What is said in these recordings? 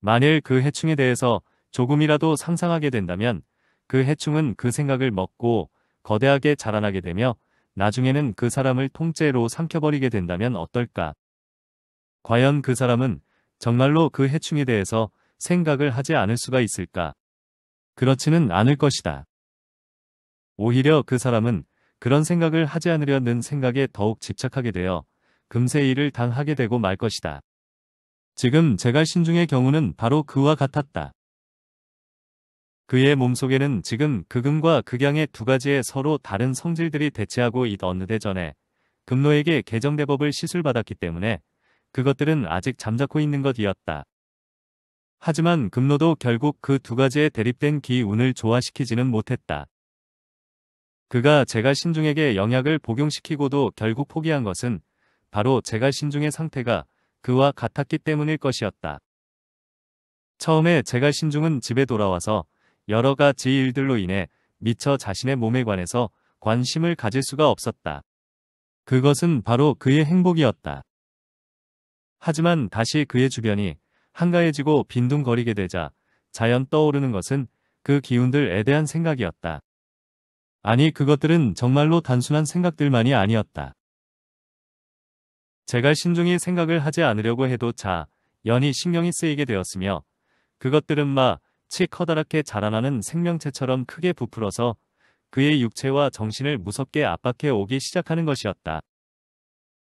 만일 그 해충에 대해서 조금이라도 상상하게 된다면 그 해충은 그 생각을 먹고 거대하게 자라나게 되며 나중에는 그 사람을 통째로 삼켜버리게 된다면 어떨까? 과연 그 사람은 정말로 그 해충에 대해서 생각을 하지 않을 수가 있을까? 그렇지는 않을 것이다. 오히려 그 사람은 그런 생각을 하지 않으려는 생각에 더욱 집착하게 되어 금세 일을 당하게 되고 말 것이다. 지금 제갈 신중의 경우는 바로 그와 같았다. 그의 몸속에는 지금 극음과 극양의 두 가지의 서로 다른 성질들이 대체하고 있 어느대 전에 금노에게 개정대법을 시술받았기 때문에 그것들은 아직 잠자코 있는 것이었다. 하지만 금노도 결국 그 두 가지의 대립된 기운을 조화시키지는 못했다. 그가 제갈 신중에게 영약을 복용시키고도 결국 포기한 것은 바로 제갈 신중의 상태가 그와 같았기 때문일 것이었다. 처음에 제갈 신중은 집에 돌아와서 여러 가지 일들로 인해 미처 자신의 몸에 관해서 관심을 가질 수가 없었다. 그것은 바로 그의 행복이었다. 하지만 다시 그의 주변이 한가해지고 빈둥거리게 되자 자연 떠오르는 것은 그 기운들에 대한 생각이었다. 아니 그것들은 정말로 단순한 생각들만이 아니었다. 제가 신중히 생각을 하지 않으려고 해도 자, 연이 신경이 쓰이게 되었으며 그것들은 마, 치 커다랗게 자라나는 생명체처럼 크게 부풀어서 그의 육체와 정신을 무섭게 압박해 오기 시작하는 것이었다.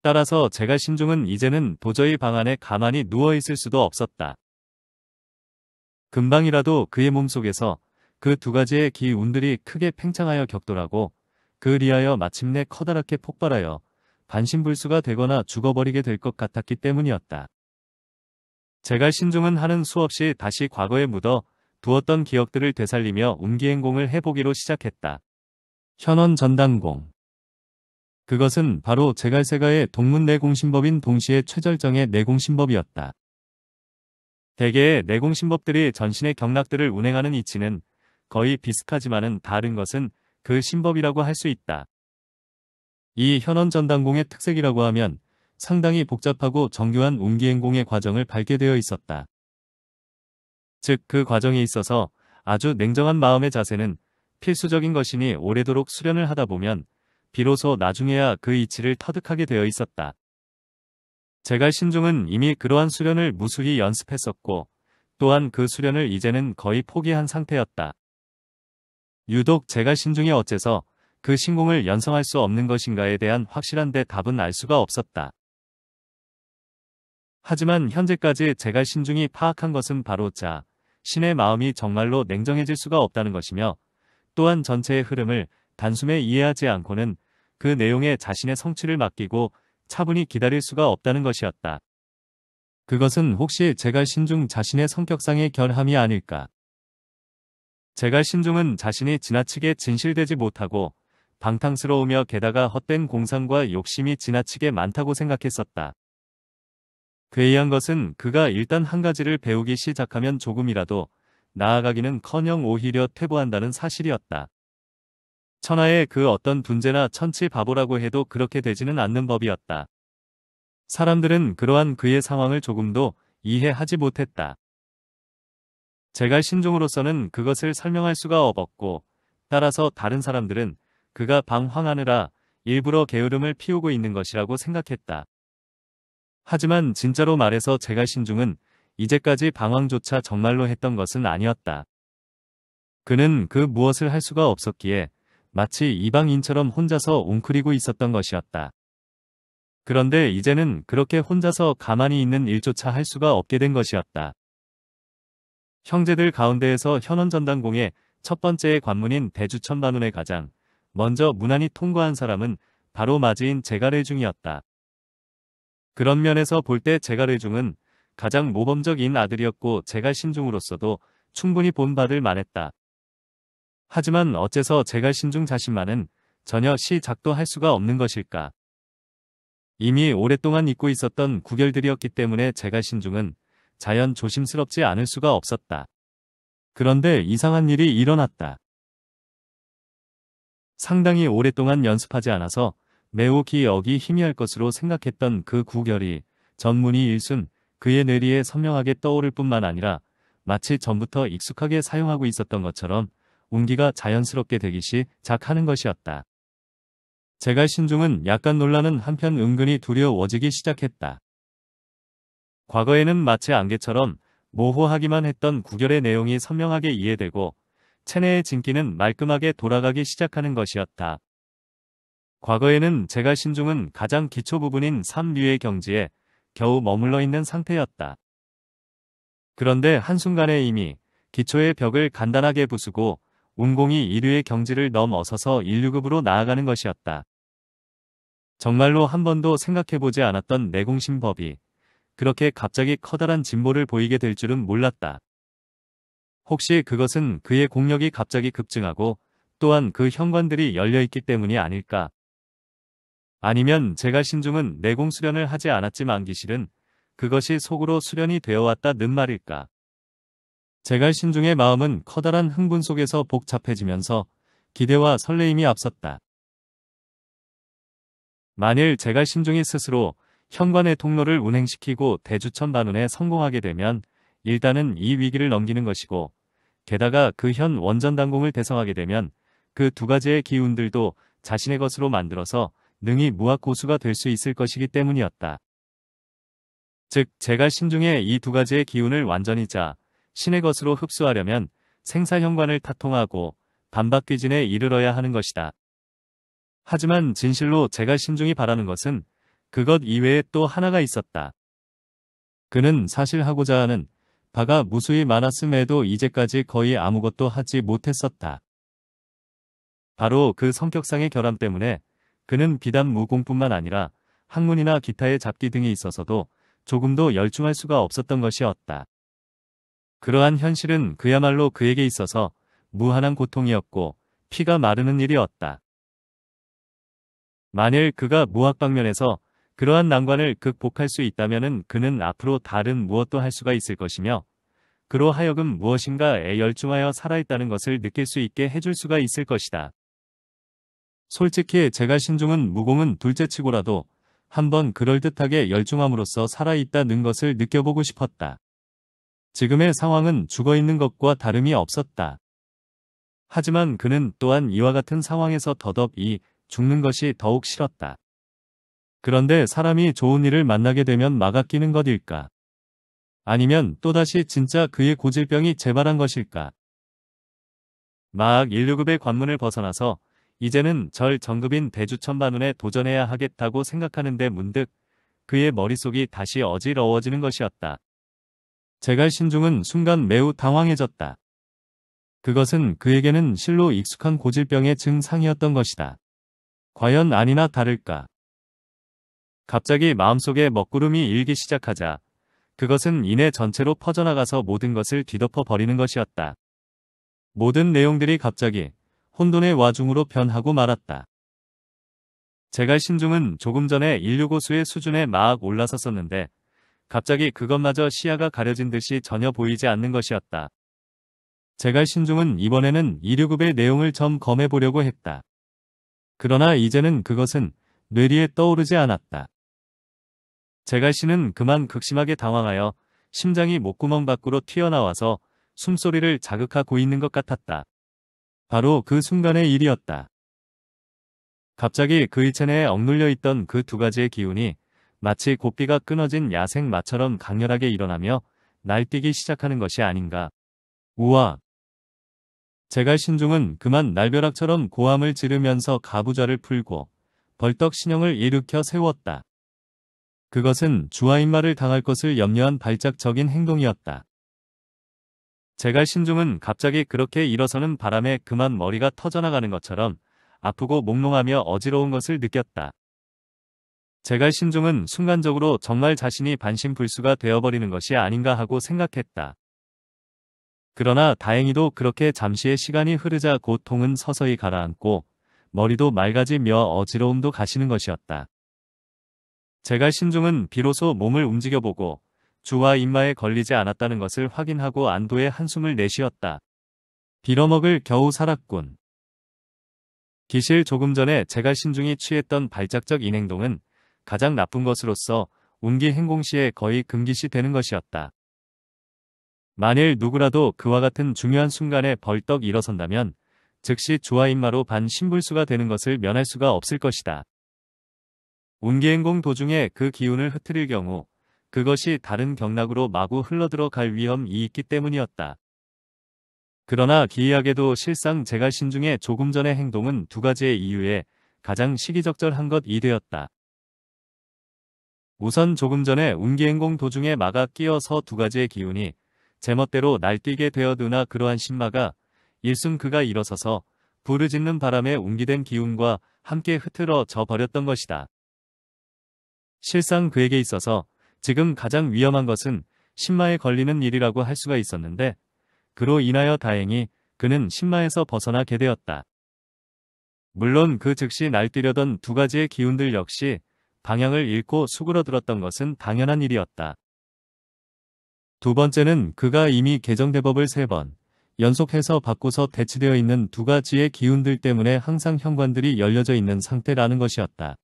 따라서 제가 신중은 이제는 도저히 방 안에 가만히 누워있을 수도 없었다. 금방이라도 그의 몸속에서 그 두 가지의 기운들이 크게 팽창하여 격돌하고 그 리하여 마침내 커다랗게 폭발하여 반신불수가 되거나 죽어버리게 될 것 같았기 때문이었다. 제갈신중은 하는 수없이 다시 과거에 묻어 두었던 기억들을 되살리며 운기행공을 해보기로 시작했다. 현원 전당공 그것은 바로 제갈세가의 동문내공신법인 동시에 최절정의 내공신법이었다. 대개의 내공신법들이 전신의 경락들을 운행하는 이치는 거의 비슷하지만은 다른 것은 그 신법이라고 할 수 있다. 이 현원 전당공의 특색이라고 하면 상당히 복잡하고 정교한 운기행공의 과정을 밝게 되어 있었다. 즉 그 과정에 있어서 아주 냉정한 마음의 자세는 필수적인 것이니 오래도록 수련을 하다 보면 비로소 나중에야 그 이치를 터득하게 되어 있었다. 제갈 신중은 이미 그러한 수련을 무수히 연습했었고 또한 그 수련을 이제는 거의 포기한 상태였다. 유독 제갈 신중이 어째서 그 신공을 연성할 수 없는 것인가에 대한 확실한 데답은알 수가 없었다. 하지만 현재까지 제가 신중히 파악한 것은 바로 자, 신의 마음이 정말로 냉정해질 수가 없다는 것이며 또한 전체의 흐름을 단숨에 이해하지 않고는 그 내용에 자신의 성취를 맡기고 차분히 기다릴 수가 없다는 것이었다. 그것은 혹시 제가 신중 자신의 성격상의 결함이 아닐까. 제가 신중은 자신이 지나치게 진실되지 못하고 방탕스러우며 게다가 헛된 공상과 욕심이 지나치게 많다고 생각했었다. 괴이한 것은 그가 일단 한 가지를 배우기 시작하면 조금이라도 나아가기는 커녕 오히려 퇴보한다는 사실이었다. 천하의 그 어떤 둔재나 천치 바보라고 해도 그렇게 되지는 않는 법이었다. 사람들은 그러한 그의 상황을 조금도 이해하지 못했다. 제갈 신종으로서는 그것을 설명할 수가 없었고, 따라서 다른 사람들은 그가 방황하느라 일부러 게으름을 피우고 있는 것이라고 생각했다. 하지만 진짜로 말해서 제가 신중은 이제까지 방황조차 정말로 했던 것은 아니었다. 그는 그 무엇을 할 수가 없었기에 마치 이방인처럼 혼자서 웅크리고 있었던 것이었다. 그런데 이제는 그렇게 혼자서 가만히 있는 일조차 할 수가 없게 된 것이었다. 형제들 가운데에서 현원전당공의 첫 번째의 관문인 대주천만운의 가장 먼저 무난히 통과한 사람은 바로 마즈인 제가레중이었다. 그런 면에서 볼 때 제가레중은 가장 모범적인 아들이었고 제갈 신중으로서도 충분히 본받을 만했다. 하지만 어째서 제갈 신중 자신만은 전혀 시작도 할 수가 없는 것일까? 이미 오랫동안 잊고 있었던 구결들이었기 때문에 제갈 신중은 자연 조심스럽지 않을 수가 없었다. 그런데 이상한 일이 일어났다. 상당히 오랫동안 연습하지 않아서 매우 기억이 희미할 것으로 생각했던 그 구결이 전문의 일순 그의 뇌리에 선명하게 떠오를 뿐만 아니라 마치 전부터 익숙하게 사용하고 있었던 것처럼 운기가 자연스럽게 되기시 작하는 것이었다. 제갈 신중은 약간 놀라는 한편 은근히 두려워지기 시작했다. 과거에는 마치 안개처럼 모호하기만 했던 구결의 내용이 선명하게 이해되고 체내의 진기는 말끔하게 돌아가기 시작하는 것이었다. 과거에는 제가 신중은 가장 기초 부분인 3류의 경지에 겨우 머물러 있는 상태였다. 그런데 한순간에 이미 기초의 벽을 간단하게 부수고 운공이 1류의 경지를 넘어서서 1류급으로 나아가는 것이었다. 정말로 한 번도 생각해보지 않았던 내공심법이 그렇게 갑자기 커다란 진보를 보이게 될 줄은 몰랐다. 혹시 그것은 그의 공력이 갑자기 급증하고 또한 그 현관들이 열려있기 때문이 아닐까? 아니면 제가 신중은 내공 수련을 하지 않았지만 기실은 그것이 속으로 수련이 되어왔다는 말일까? 제갈 신중의 마음은 커다란 흥분 속에서 복잡해지면서 기대와 설레임이 앞섰다. 만일 제갈 신중이 스스로 현관의 통로를 운행시키고 대주천 반운에 성공하게 되면 일단은 이 위기를 넘기는 것이고 게다가 그 현 원전 당공을 대성하게 되면 그 두 가지의 기운들도 자신의 것으로 만들어서 능히 무학 고수가 될 수 있을 것이기 때문이었다. 즉 제가 신중에 이 두 가지의 기운을 완전히 자 신의 것으로 흡수하려면 생사현관을 타통하고 반박귀진에 이르러야 하는 것이다. 하지만 진실로 제가 신중히 바라는 것은 그것 이외에 또 하나가 있었다. 그는 사실 하고자 하는 바가 무수히 많았음에도 이제까지 거의 아무것도 하지 못했었다. 바로 그 성격상의 결함 때문에 그는 비단 무공뿐만 아니라 학문이나 기타의 잡기 등에 있어서도 조금도 열중할 수가 없었던 것이었다. 그러한 현실은 그야말로 그에게 있어서 무한한 고통이었고 피가 마르는 일이었다. 만일 그가 무학 방면에서 그러한 난관을 극복할 수 있다면 그는 앞으로 다른 무엇도 할 수가 있을 것이며 그로 하여금 무엇인가에 열중하여 살아있다는 것을 느낄 수 있게 해줄 수가 있을 것이다. 솔직히 제가 신중은 무공은 둘째치고라도 한번 그럴듯하게 열중함으로써 살아있다는 것을 느껴보고 싶었다. 지금의 상황은 죽어있는 것과 다름이 없었다. 하지만 그는 또한 이와 같은 상황에서 더더욱이 죽는 것이 더욱 싫었다. 그런데 사람이 좋은 일을 만나게 되면 막아끼는 것일까? 아니면 또다시 진짜 그의 고질병이 재발한 것일까? 막학1 6의 관문을 벗어나서 이제는 절 정급인 대주천반운에 도전해야 하겠다고 생각하는데 문득 그의 머릿속이 다시 어지러워지는 것이었다. 제갈 신중은 순간 매우 당황해졌다. 그것은 그에게는 실로 익숙한 고질병의 증상이었던 것이다. 과연 아니나 다를까. 갑자기 마음속에 먹구름이 일기 시작하자 그것은 이내 전체로 퍼져나가서 모든 것을 뒤덮어 버리는 것이었다. 모든 내용들이 갑자기 혼돈의 와중으로 변하고 말았다. 제갈 신중은 조금 전에 인류 고수의 수준에 막 올라섰었는데 갑자기 그것마저 시야가 가려진 듯이 전혀 보이지 않는 것이었다. 제갈 신중은 이번에는 이류급의 내용을 점 검해보려고 했다. 그러나 이제는 그것은 뇌리에 떠오르지 않았다. 제갈 씨는 그만 극심하게 당황하여 심장이 목구멍 밖으로 튀어나와서 숨소리를 자극하고 있는 것 같았다. 바로 그 순간의 일이었다. 갑자기 그의 체내에 억눌려 있던 그 두 가지의 기운이 마치 고삐가 끊어진 야생 마처럼 강렬하게 일어나며 날뛰기 시작하는 것이 아닌가. 우와! 제갈 신중은 그만 날벼락처럼 고함을 지르면서 가부좌를 풀고 벌떡 신형을 일으켜 세웠다. 그것은 주하인마를 당할 것을 염려한 발작적인 행동이었다. 제갈 신종은 갑자기 그렇게 일어서는 바람에 그만 머리가 터져나가는 것처럼 아프고 몽롱하며 어지러운 것을 느꼈다. 제갈 신종은 순간적으로 정말 자신이 반신불수가 되어버리는 것이 아닌가 하고 생각했다. 그러나 다행히도 그렇게 잠시의 시간이 흐르자 고통은 서서히 가라앉고 머리도 맑아지며 어지러움도 가시는 것이었다. 제갈 신중은 비로소 몸을 움직여보고 주와 임마에 걸리지 않았다는 것을 확인하고 안도의 한숨을 내쉬었다. 빌어먹을 겨우 살았군. 기실 조금 전에 제갈 신중이 취했던 발작적 인행동은 가장 나쁜 것으로서 운기 행공 시에 거의 금기시 되는 것이었다. 만일 누구라도 그와 같은 중요한 순간에 벌떡 일어선다면 즉시 주와 임마로 반 신불수가 되는 것을 면할 수가 없을 것이다. 운기행공 도중에 그 기운을 흐트릴 경우 그것이 다른 경락으로 마구 흘러들어갈 위험이 있기 때문이었다. 그러나 기이하게도 실상 제갈 신중에 조금 전의 행동은 두 가지의 이유에 가장 시기적절한 것이 되었다. 우선 조금 전에 운기행공 도중에 마가 끼어서 두 가지의 기운이 제멋대로 날뛰게 되어두나 그러한 신마가 일순 그가 일어서서 부르짖는 바람에 운기된 기운과 함께 흐트러져 버렸던 것이다. 실상 그에게 있어서 지금 가장 위험한 것은 신마에 걸리는 일이라고 할 수가 있었는데 그로 인하여 다행히 그는 신마에서 벗어나게 되었다. 물론 그 즉시 날뛰려던 두 가지의 기운들 역시 방향을 잃고 수그러들었던 것은 당연한 일이었다. 두 번째는 그가 이미 개정대법을 세 번 연속해서 바꿔서 대치되어 있는 두 가지의 기운들 때문에 항상 현관들이 열려져 있는 상태라는 것이었다.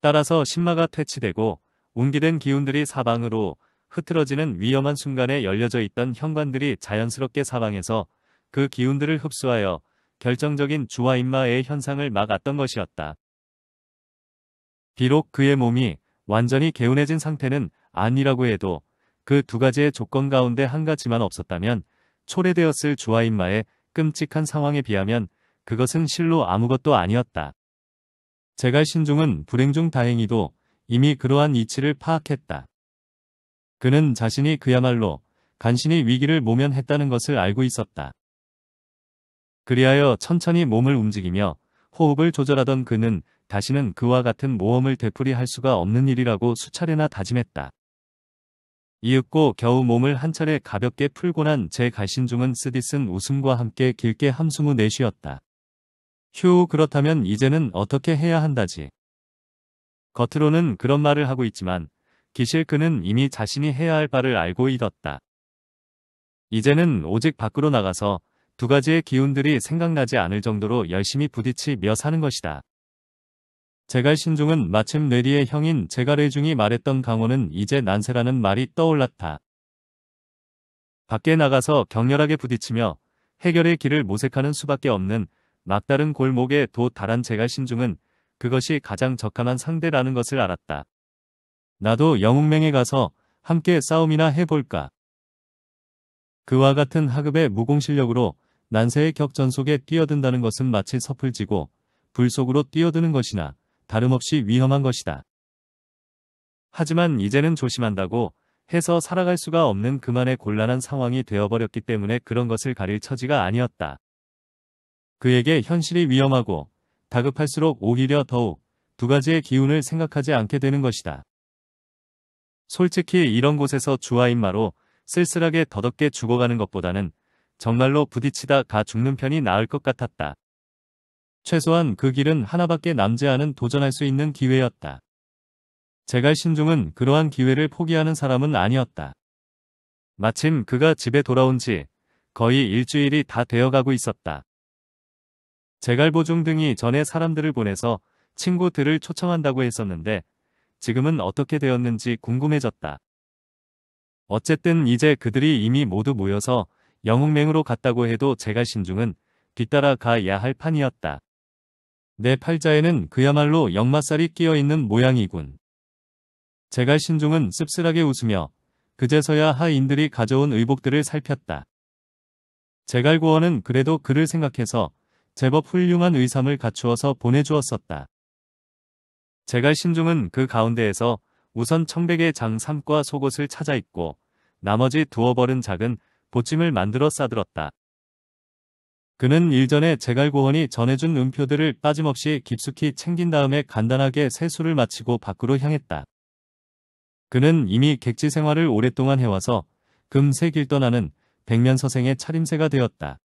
따라서 신마가 퇴치되고 웅기된 기운들이 사방으로 흐트러지는 위험한 순간에 열려져 있던 현관들이 자연스럽게 사방에서 그 기운들을 흡수하여 결정적인 주화인마의 현상을 막았던 것이었다. 비록 그의 몸이 완전히 개운해진 상태는 아니라고 해도 그 두 가지의 조건 가운데 한 가지만 없었다면 초래되었을 주화인마의 끔찍한 상황에 비하면 그것은 실로 아무것도 아니었다. 제갈 신종은 불행 중 다행히도 이미 그러한 이치를 파악했다. 그는 자신이 그야말로 간신히 위기를 모면했다는 것을 알고 있었다. 그리하여 천천히 몸을 움직이며 호흡을 조절하던 그는 다시는 그와 같은 모험을 되풀이할 수가 없는 일이라고 수차례나 다짐했다. 이윽고 겨우 몸을 한 차례 가볍게 풀고 난제 갈신중은 쓰디쓴 웃음과 함께 길게 함수무 내쉬었다. 휴 그렇다면 이제는 어떻게 해야 한다지. 겉으로는 그런 말을 하고 있지만 기실크는 이미 자신이 해야 할 바를 알고 있었다. 이제는 오직 밖으로 나가서 두 가지의 기운들이 생각나지 않을 정도로 열심히 부딪히며 사는 것이다. 제갈신중은 마침 뇌리의 형인 제갈의중이 말했던 강호는 이제 난세라는 말이 떠올랐다. 밖에 나가서 격렬하게 부딪히며 해결의 길을 모색하는 수밖에 없는 막다른 골목에 도 달한 제가 신중은 그것이 가장 적합한 상대라는 것을 알았다. 나도 영웅맹에 가서 함께 싸움이나 해볼까. 그와 같은 하급의 무공실력으로 난세의 격전 속에 뛰어든다는 것은 마치 섣불지고 불 속으로 뛰어드는 것이나 다름없이 위험한 것이다. 하지만 이제는 조심한다고 해서 살아갈 수가 없는 그만의 곤란한 상황이 되어버렸기 때문에 그런 것을 가릴 처지가 아니었다. 그에게 현실이 위험하고 다급할수록 오히려 더욱 두 가지의 기운을 생각하지 않게 되는 것이다. 솔직히 이런 곳에서 주아인마로 쓸쓸하게 더덕게 죽어가는 것보다는 정말로 부딪히다 가 죽는 편이 나을 것 같았다. 최소한 그 길은 하나밖에 남지 않은 도전할 수 있는 기회였다. 제갈 신중은 그러한 기회를 포기하는 사람은 아니었다. 마침 그가 집에 돌아온 지 거의 일주일이 다 되어가고 있었다. 제갈보중 등이 전에 사람들을 보내서 친구들을 초청한다고 했었는데 지금은 어떻게 되었는지 궁금해졌다. 어쨌든 이제 그들이 이미 모두 모여서 영웅맹으로 갔다고 해도 제갈 신중은 뒤따라 가야 할 판이었다. 내 팔자에는 그야말로 역마살이 끼어있는 모양이군. 제갈 신중은 씁쓸하게 웃으며 그제서야 하인들이 가져온 의복들을 살폈다. 제갈고원은 그래도 그를 생각해서 제법 훌륭한 의상을 갖추어서 보내주었었다. 제갈 신중은 그 가운데에서 우선 청백의 장 삼과 속옷을 찾아 입고 나머지 두어 벌은 작은 보침을 만들어 싸들었다. 그는 일전에 제갈고원이 전해준 음표들을 빠짐없이 깊숙이 챙긴 다음에 간단하게 세수를 마치고 밖으로 향했다. 그는 이미 객지 생활을 오랫동안 해와서 금세 길 떠나는 백면서생의 차림새가 되었다.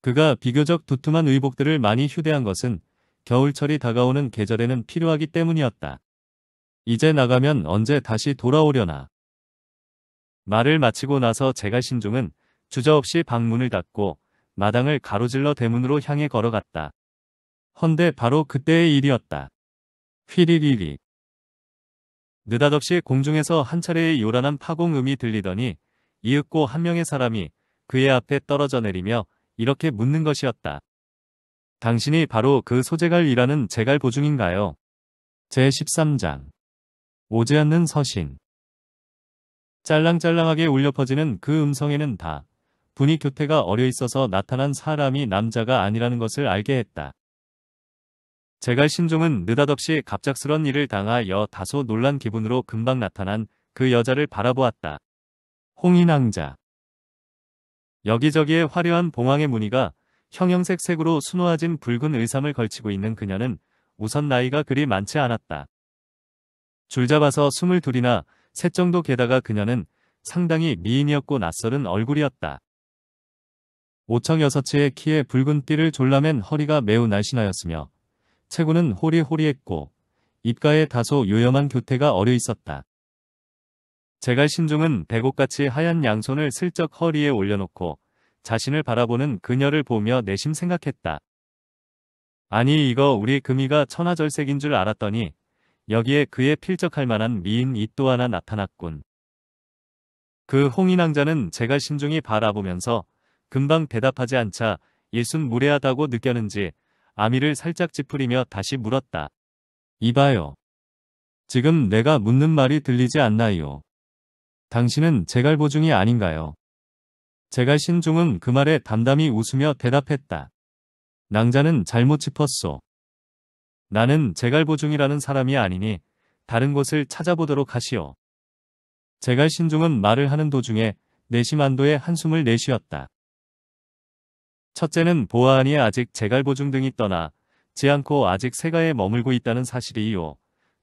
그가 비교적 두툼한 의복들을 많이 휴대한 것은 겨울철이 다가오는 계절에는 필요하기 때문이었다. 이제 나가면 언제 다시 돌아오려나. 말을 마치고 나서 제가 신중은 주저없이 방문을 닫고 마당을 가로질러 대문으로 향해 걸어갔다. 헌데 바로 그때의 일이었다. 휘리리리. 느닷없이 공중에서 한 차례의 요란한 파공음이 들리더니 이윽고 한 명의 사람이 그의 앞에 떨어져 내리며 이렇게 묻는 것이었다. 당신이 바로 그 소재갈이라는 제갈 보증인가요? 제13장 오지 않는 서신 짤랑짤랑하게 울려 퍼지는 그 음성에는 다 분이 교태가 어려 있어서 나타난 사람이 남자가 아니라는 것을 알게 했다. 제갈 신종은 느닷없이 갑작스런 일을 당하여 다소 놀란 기분으로 금방 나타난 그 여자를 바라보았다. 홍인왕자 여기저기에 화려한 봉황의 무늬가 형형색색으로 수놓아진 붉은 의상을 걸치고 있는 그녀는 우선 나이가 그리 많지 않았다. 줄 잡아서 스물 둘이나 셋 정도 게다가 그녀는 상당히 미인이었고 낯설은 얼굴이었다. 5청6섯치의 키에 붉은 띠를 졸라맨 허리가 매우 날씬하였으며 체구는 호리호리했고 입가에 다소 요염한 교태가 어려 있었다. 제갈 신중은 백옥같이 하얀 양손을 슬쩍 허리에 올려놓고 자신을 바라보는 그녀를 보며 내심 생각했다. 아니 이거 우리 금이가 천하절색인 줄 알았더니 여기에 그의 필적할 만한 미인 이 또 하나 나타났군. 그 홍인왕자는 제갈 신중이 바라보면서 금방 대답하지 않자 일순 무례하다고 느꼈는지 아미를 살짝 찌푸리며 다시 물었다. 이봐요. 지금 내가 묻는 말이 들리지 않나요? 당신은 제갈보중이 아닌가요? 제갈신중은 그 말에 담담히 웃으며 대답했다. 낭자는 잘못 짚었소. 나는 제갈보중이라는 사람이 아니니 다른 곳을 찾아보도록 하시오. 제갈신중은 말을 하는 도중에 내심 안도의 한숨을 내쉬었다. 첫째는 보아하니 아직 제갈보중 등이 떠나 지 않고 아직 세가에 머물고 있다는 사실이요.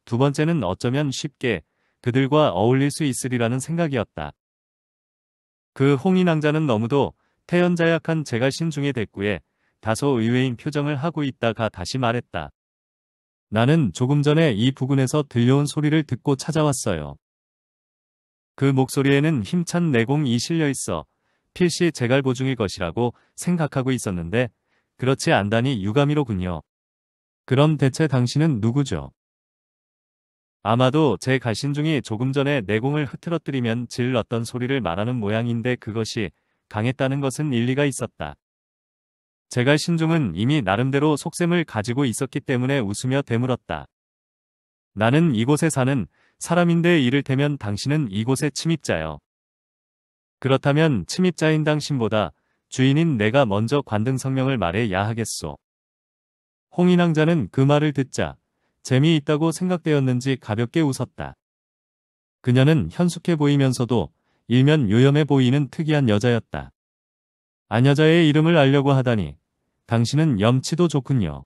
두 번째는 어쩌면 쉽게 그들과 어울릴 수 있으리라는 생각이었다. 그 홍인왕자는 너무도 태연자 약한 제가 신중의 대꾸에 다소 의외인 표정을 하고 있다가 다시 말했다. 나는 조금 전에 이 부근에서 들려온 소리를 듣고 찾아왔어요. 그 목소리에는 힘찬 내공이 실려 있어 필시 재갈보중의 것이라고 생각하고 있었는데 그렇지 않다니 유감이로군요. 그럼 대체 당신은 누구죠? 아마도 제 갈신중이 조금 전에 내공을 흐트러뜨리면 질렀던 소리를 말하는 모양인데 그것이 강했다는 것은 일리가 있었다. 제 갈신중은 이미 나름대로 속셈을 가지고 있었기 때문에 웃으며 되물었다. 나는 이곳에 사는 사람인데 이를테면 당신은 이곳의 침입자요. 그렇다면 침입자인 당신보다 주인인 내가 먼저 관등 성명을 말해야 하겠소. 홍인왕자는 그 말을 듣자 재미있다고 생각되었는지 가볍게 웃었다. 그녀는 현숙해 보이면서도 일면 요염해 보이는 특이한 여자였다. 아녀자의 이름을 알려고 하다니 당신은 염치도 좋군요.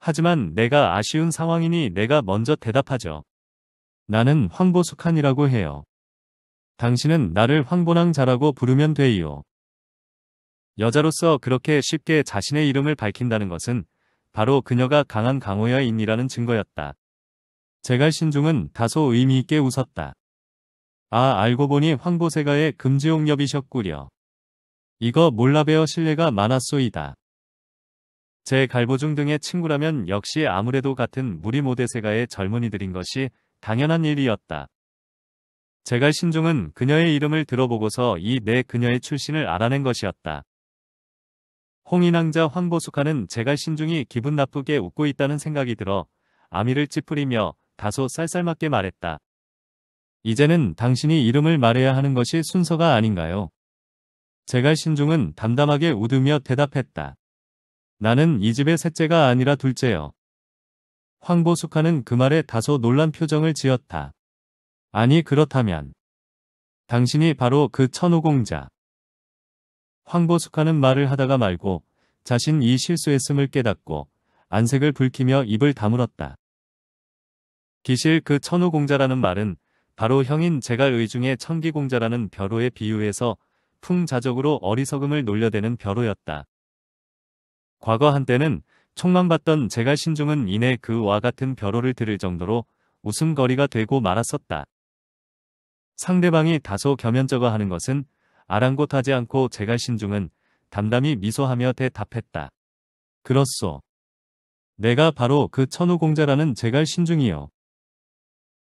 하지만 내가 아쉬운 상황이니 내가 먼저 대답하죠. 나는 황보숙한이라고 해요. 당신은 나를 황보낭자라고 부르면 돼요. 여자로서 그렇게 쉽게 자신의 이름을 밝힌다는 것은 바로 그녀가 강한 강호여인이라는 증거였다. 제갈 신중은 다소 의미있게 웃었다. 아 알고 보니 황보세가의 금지옥엽이셨구려. 이거 몰라베어 신뢰가 많았소이다. 제 갈보중 등의 친구라면 역시 아무래도 같은 무리모대세가의 젊은이들인 것이 당연한 일이었다. 제갈 신중은 그녀의 이름을 들어보고서 이내 네 그녀의 출신을 알아낸 것이었다. 홍인왕자 황보숙하는 제갈신중이 기분 나쁘게 웃고 있다는 생각이 들어 아미를 찌푸리며 다소 쌀쌀맞게 말했다. 이제는 당신이 이름을 말해야 하는 것이 순서가 아닌가요? 제갈 신중은 담담하게 웃으며 대답했다. 나는 이 집의 셋째가 아니라 둘째요. 황보숙하는 그 말에 다소 놀란 표정을 지었다. 아니 그렇다면 당신이 바로 그 천호공자. 황보숙하는 말을 하다가 말고 자신 이 실수했음을 깨닫고 안색을 붉히며 입을 다물었다. 기실 그 천우공자라는 말은 바로 형인 제가 의중의 천기공자라는 벼로의 비유에서 풍자적으로 어리석음을 놀려대는 벼로였다. 과거 한때는 총망받던 제가 신중은 이내 그와 같은 벼로를 들을 정도로 웃음거리가 되고 말았었다. 상대방이 다소 겸연쩍어 하는 것은 아랑곳하지 않고 제갈신중은 담담히 미소하며 대답했다. 그렇소. 내가 바로 그 천우공자라는 제갈신중이요.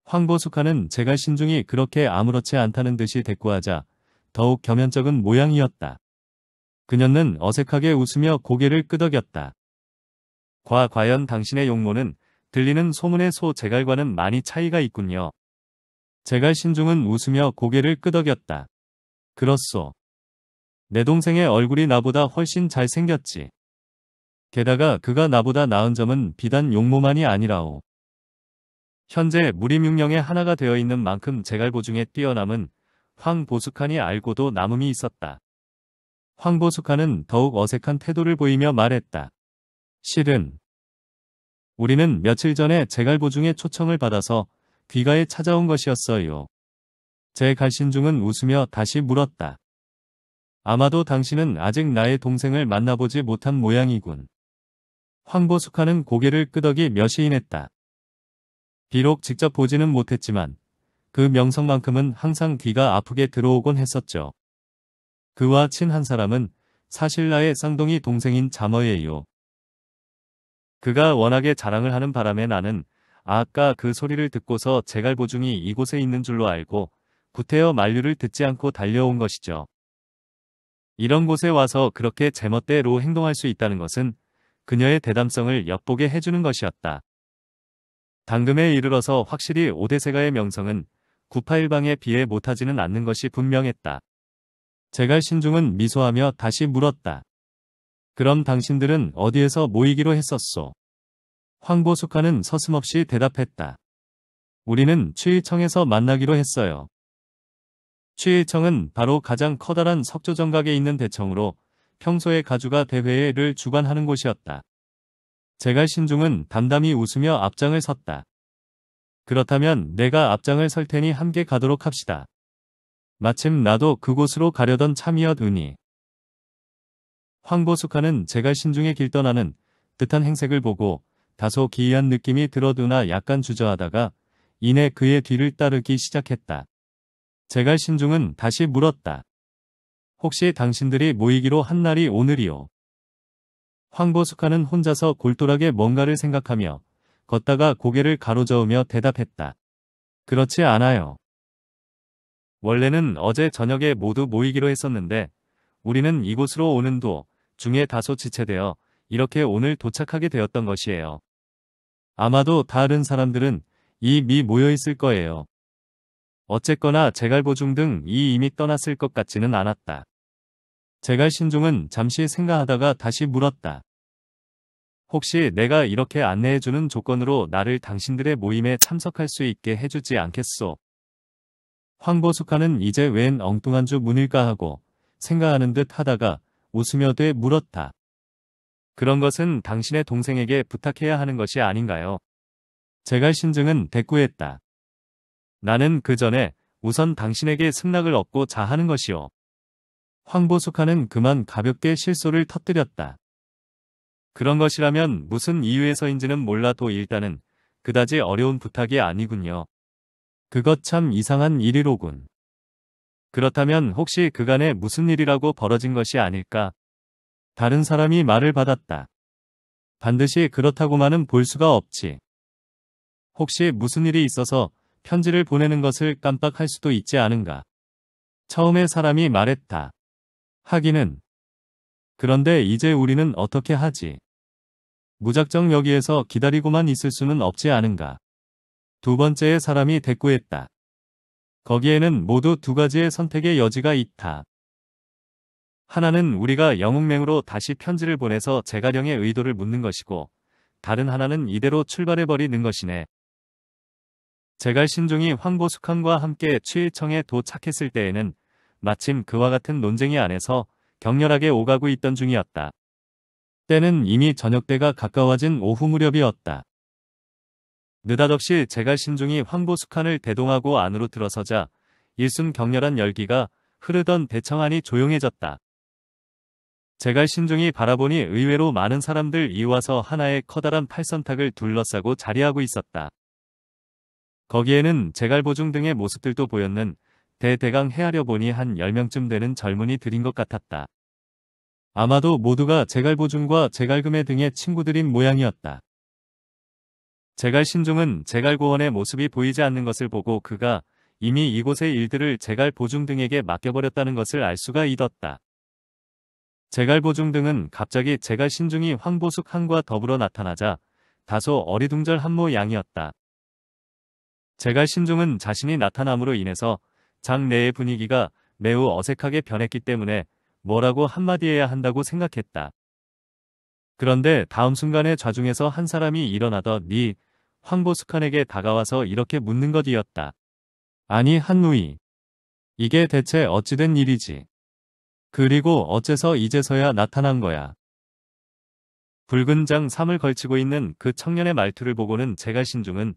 황보숙하는 제갈신중이 그렇게 아무렇지 않다는 듯이 대꾸하자 더욱 겸연쩍은 모양이었다. 그녀는 어색하게 웃으며 고개를 끄덕였다. 과 과연 당신의 용모는 들리는 소문의 소 제갈과는 많이 차이가 있군요. 제갈신중은 웃으며 고개를 끄덕였다. 그렇소. 내 동생의 얼굴이 나보다 훨씬 잘생겼지. 게다가 그가 나보다 나은 점은 비단 용모만이 아니라오. 현재 무림육령의 하나가 되어 있는 만큼 제갈보 중에 뛰어남은 황보숙한이 알고도 남음이 있었다. 황보숙한은 더욱 어색한 태도를 보이며 말했다. 실은 우리는 며칠 전에 제갈보 중에 초청을 받아서 귀가에 찾아온 것이었어요. 제 갈신중은 웃으며 다시 물었다. 아마도 당신은 아직 나의 동생을 만나보지 못한 모양이군. 황보숙하는 고개를 끄덕이며 시인했다. 비록 직접 보지는 못했지만 그 명성만큼은 항상 귀가 아프게 들어오곤 했었죠. 그와 친한 사람은 사실 나의 쌍둥이 동생인 자머예요. 그가 워낙에 자랑을 하는 바람에 나는 아까 그 소리를 듣고서 제갈보중이 이곳에 있는 줄로 알고 구태여 만류를 듣지 않고 달려온 것이죠. 이런 곳에 와서 그렇게 제멋대로 행동할 수 있다는 것은 그녀의 대담성을 엿보게 해주는 것이었다. 당금에 이르러서 확실히 오대세가의 명성은 981방에 비해 못하지는 않는 것이 분명했다. 제갈 신중은 미소하며 다시 물었다. 그럼 당신들은 어디에서 모이기로 했었소? 황보숙하는 서슴없이 대답했다. 우리는 추이청에서 만나기로 했어요. 최일청은 바로 가장 커다란 석조 정각에 있는 대청으로 평소에 가주가 대회를 주관하는 곳이었다. 제갈 신중은 담담히 웃으며 앞장을 섰다. 그렇다면 내가 앞장을 설 테니 함께 가도록 합시다. 마침 나도 그곳으로 가려던 참이었으니. 황보숙하는 제갈 신중의 길 떠나는 듯한 행색을 보고 다소 기이한 느낌이 들어두나 약간 주저하다가 이내 그의 뒤를 따르기 시작했다. 제갈 신중은 다시 물었다. 혹시 당신들이 모이기로 한 날이 오늘이요. 황보숙하는 혼자서 골똘하게 뭔가를 생각하며 걷다가 고개를 가로저으며 대답했다. 그렇지 않아요. 원래는 어제 저녁에 모두 모이기로 했었는데 우리는 이곳으로 오는 도 중에 다소 지체되어 이렇게 오늘 도착하게 되었던 것이에요. 아마도 다른 사람들은 이미 모여있을 거예요. 어쨌거나 제갈보중 등 이 이미 떠났을 것 같지는 않았다. 제갈신종은 잠시 생각하다가 다시 물었다. 혹시 내가 이렇게 안내해주는 조건으로 나를 당신들의 모임에 참석할 수 있게 해주지 않겠소? 황보숙하는 이제 웬 엉뚱한 주문일까 하고 생각하는 듯 하다가 웃으며 되 물었다. 그런 것은 당신의 동생에게 부탁해야 하는 것이 아닌가요? 제갈신증은 대꾸했다. 나는 그 전에 우선 당신에게 승낙을 얻고 자하는 것이오. 황보숙하는 그만 가볍게 실소를 터뜨렸다. 그런 것이라면 무슨 이유에서인지는 몰라도 일단은 그다지 어려운 부탁이 아니군요. 그것 참 이상한 일이로군. 그렇다면 혹시 그간에 무슨 일이라고 벌어진 것이 아닐까? 다른 사람이 말을 받았다. 반드시 그렇다고만은 볼 수가 없지. 혹시 무슨 일이 있어서 편지를 보내는 것을 깜빡할 수도 있지 않은가. 처음에 사람이 말했다. 하기는. 그런데 이제 우리는 어떻게 하지? 무작정 여기에서 기다리고만 있을 수는 없지 않은가. 두 번째의 사람이 대꾸했다. 거기에는 모두 두 가지의 선택의 여지가 있다. 하나는 우리가 영웅맹으로 다시 편지를 보내서 제가령의 의도를 묻는 것이고, 다른 하나는 이대로 출발해버리는 것이네. 제갈 신종이 황보숙함과 함께 취일청에 도착했을 때에는 마침 그와 같은 논쟁이 안에서 격렬하게 오가고 있던 중이었다. 때는 이미 저녁때가 가까워진 오후 무렵이었다. 느닷없이 제갈 신종이 황보숙한을 대동하고 안으로 들어서자 일순 격렬한 열기가 흐르던 대청안이 조용해졌다. 제갈 신종이 바라보니 의외로 많은 사람들 이와서 하나의 커다란 팔선탁을 둘러싸고 자리하고 있었다. 거기에는 재갈보중 등의 모습들도 보였는 대대강 헤아려 보니 한 10명쯤 되는 젊은이들인 것 같았다. 아마도 모두가 재갈보중과 재갈금의 등의 친구들인 모양이었다. 재갈신종은 재갈고원의 모습이 보이지 않는 것을 보고 그가 이미 이곳의 일들을 재갈보중 등에게 맡겨버렸다는 것을 알 수가 있었다. 재갈보중 등은 갑자기 재갈신종이 황보숙 한과 더불어 나타나자 다소 어리둥절한 모양이었다. 제갈 신중은 자신이 나타남으로 인해서 장내의 분위기가 매우 어색하게 변했기 때문에 뭐라고 한마디 해야 한다고 생각했다. 그런데 다음 순간에 좌중에서 한 사람이 일어나던니 황보숙한에게 다가와서 이렇게 묻는 것이었다. 아니 한누이. 이게 대체 어찌된 일이지? 그리고 어째서 이제서야 나타난 거야. 붉은 장삼을 걸치고 있는 그 청년의 말투를 보고는 제갈신중은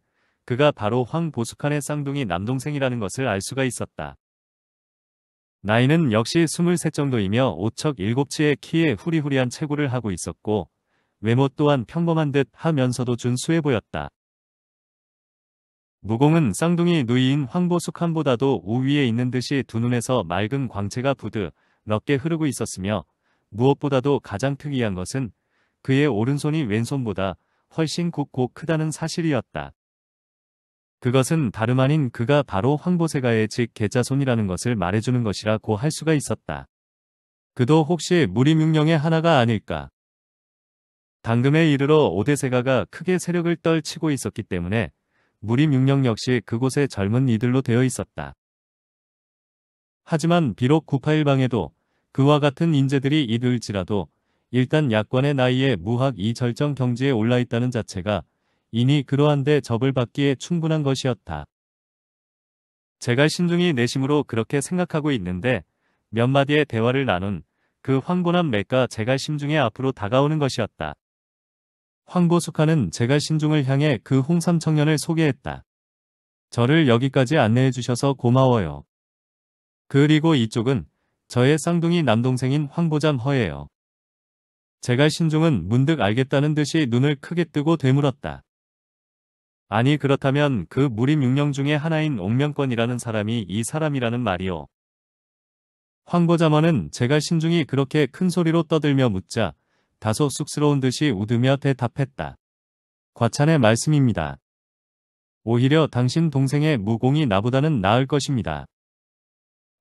그가 바로 황보숙한의 쌍둥이 남동생이라는 것을 알 수가 있었다. 나이는 역시 23 정도이며 5척 7치의 키에 후리후리한 체구를 하고 있었고 외모 또한 평범한 듯 하면서도 준수해 보였다. 무공은 쌍둥이 누이인 황보숙한보다도 우위에 있는 듯이 두 눈에서 맑은 광채가 부드 넓게 흐르고 있었으며 무엇보다도 가장 특이한 것은 그의 오른손이 왼손보다 훨씬 굵고 크다는 사실이었다. 그것은 다름 아닌 그가 바로 황보세가의 즉 계자손이라는 것을 말해주는 것이라고 할 수가 있었다. 그도 혹시 무림육령의 하나가 아닐까. 당금에 이르러 오대세가가 크게 세력을 떨치고 있었기 때문에 무림육령 역시 그곳의 젊은 이들로 되어 있었다. 하지만 비록 구파일방에도 그와 같은 인재들이 이들지라도 일단 약관의 나이에 무학 이절정 경지에 올라있다는 자체가 이니 그러한데 접을 받기에 충분한 것이었다. 제가 신중히 내심으로 그렇게 생각하고 있는데 몇 마디의 대화를 나눈 그 황보남 맥과 제가 심중에 앞으로 다가오는 것이었다. 황보숙하는 제가 신중을 향해 그 홍삼 청년을 소개했다. 저를 여기까지 안내해 주셔서 고마워요. 그리고 이쪽은 저의 쌍둥이 남동생인 황보잠 허예요. 제가 신중은 문득 알겠다는 듯이 눈을 크게 뜨고 되물었다. 아니 그렇다면 그 무림 6령 중에 하나인 옥명권이라는 사람이 이 사람이라는 말이오. 황보자머는 제가 신중이 그렇게 큰 소리로 떠들며 묻자 다소 쑥스러운 듯이 웃으며 대답했다. 과찬의 말씀입니다. 오히려 당신 동생의 무공이 나보다는 나을 것입니다.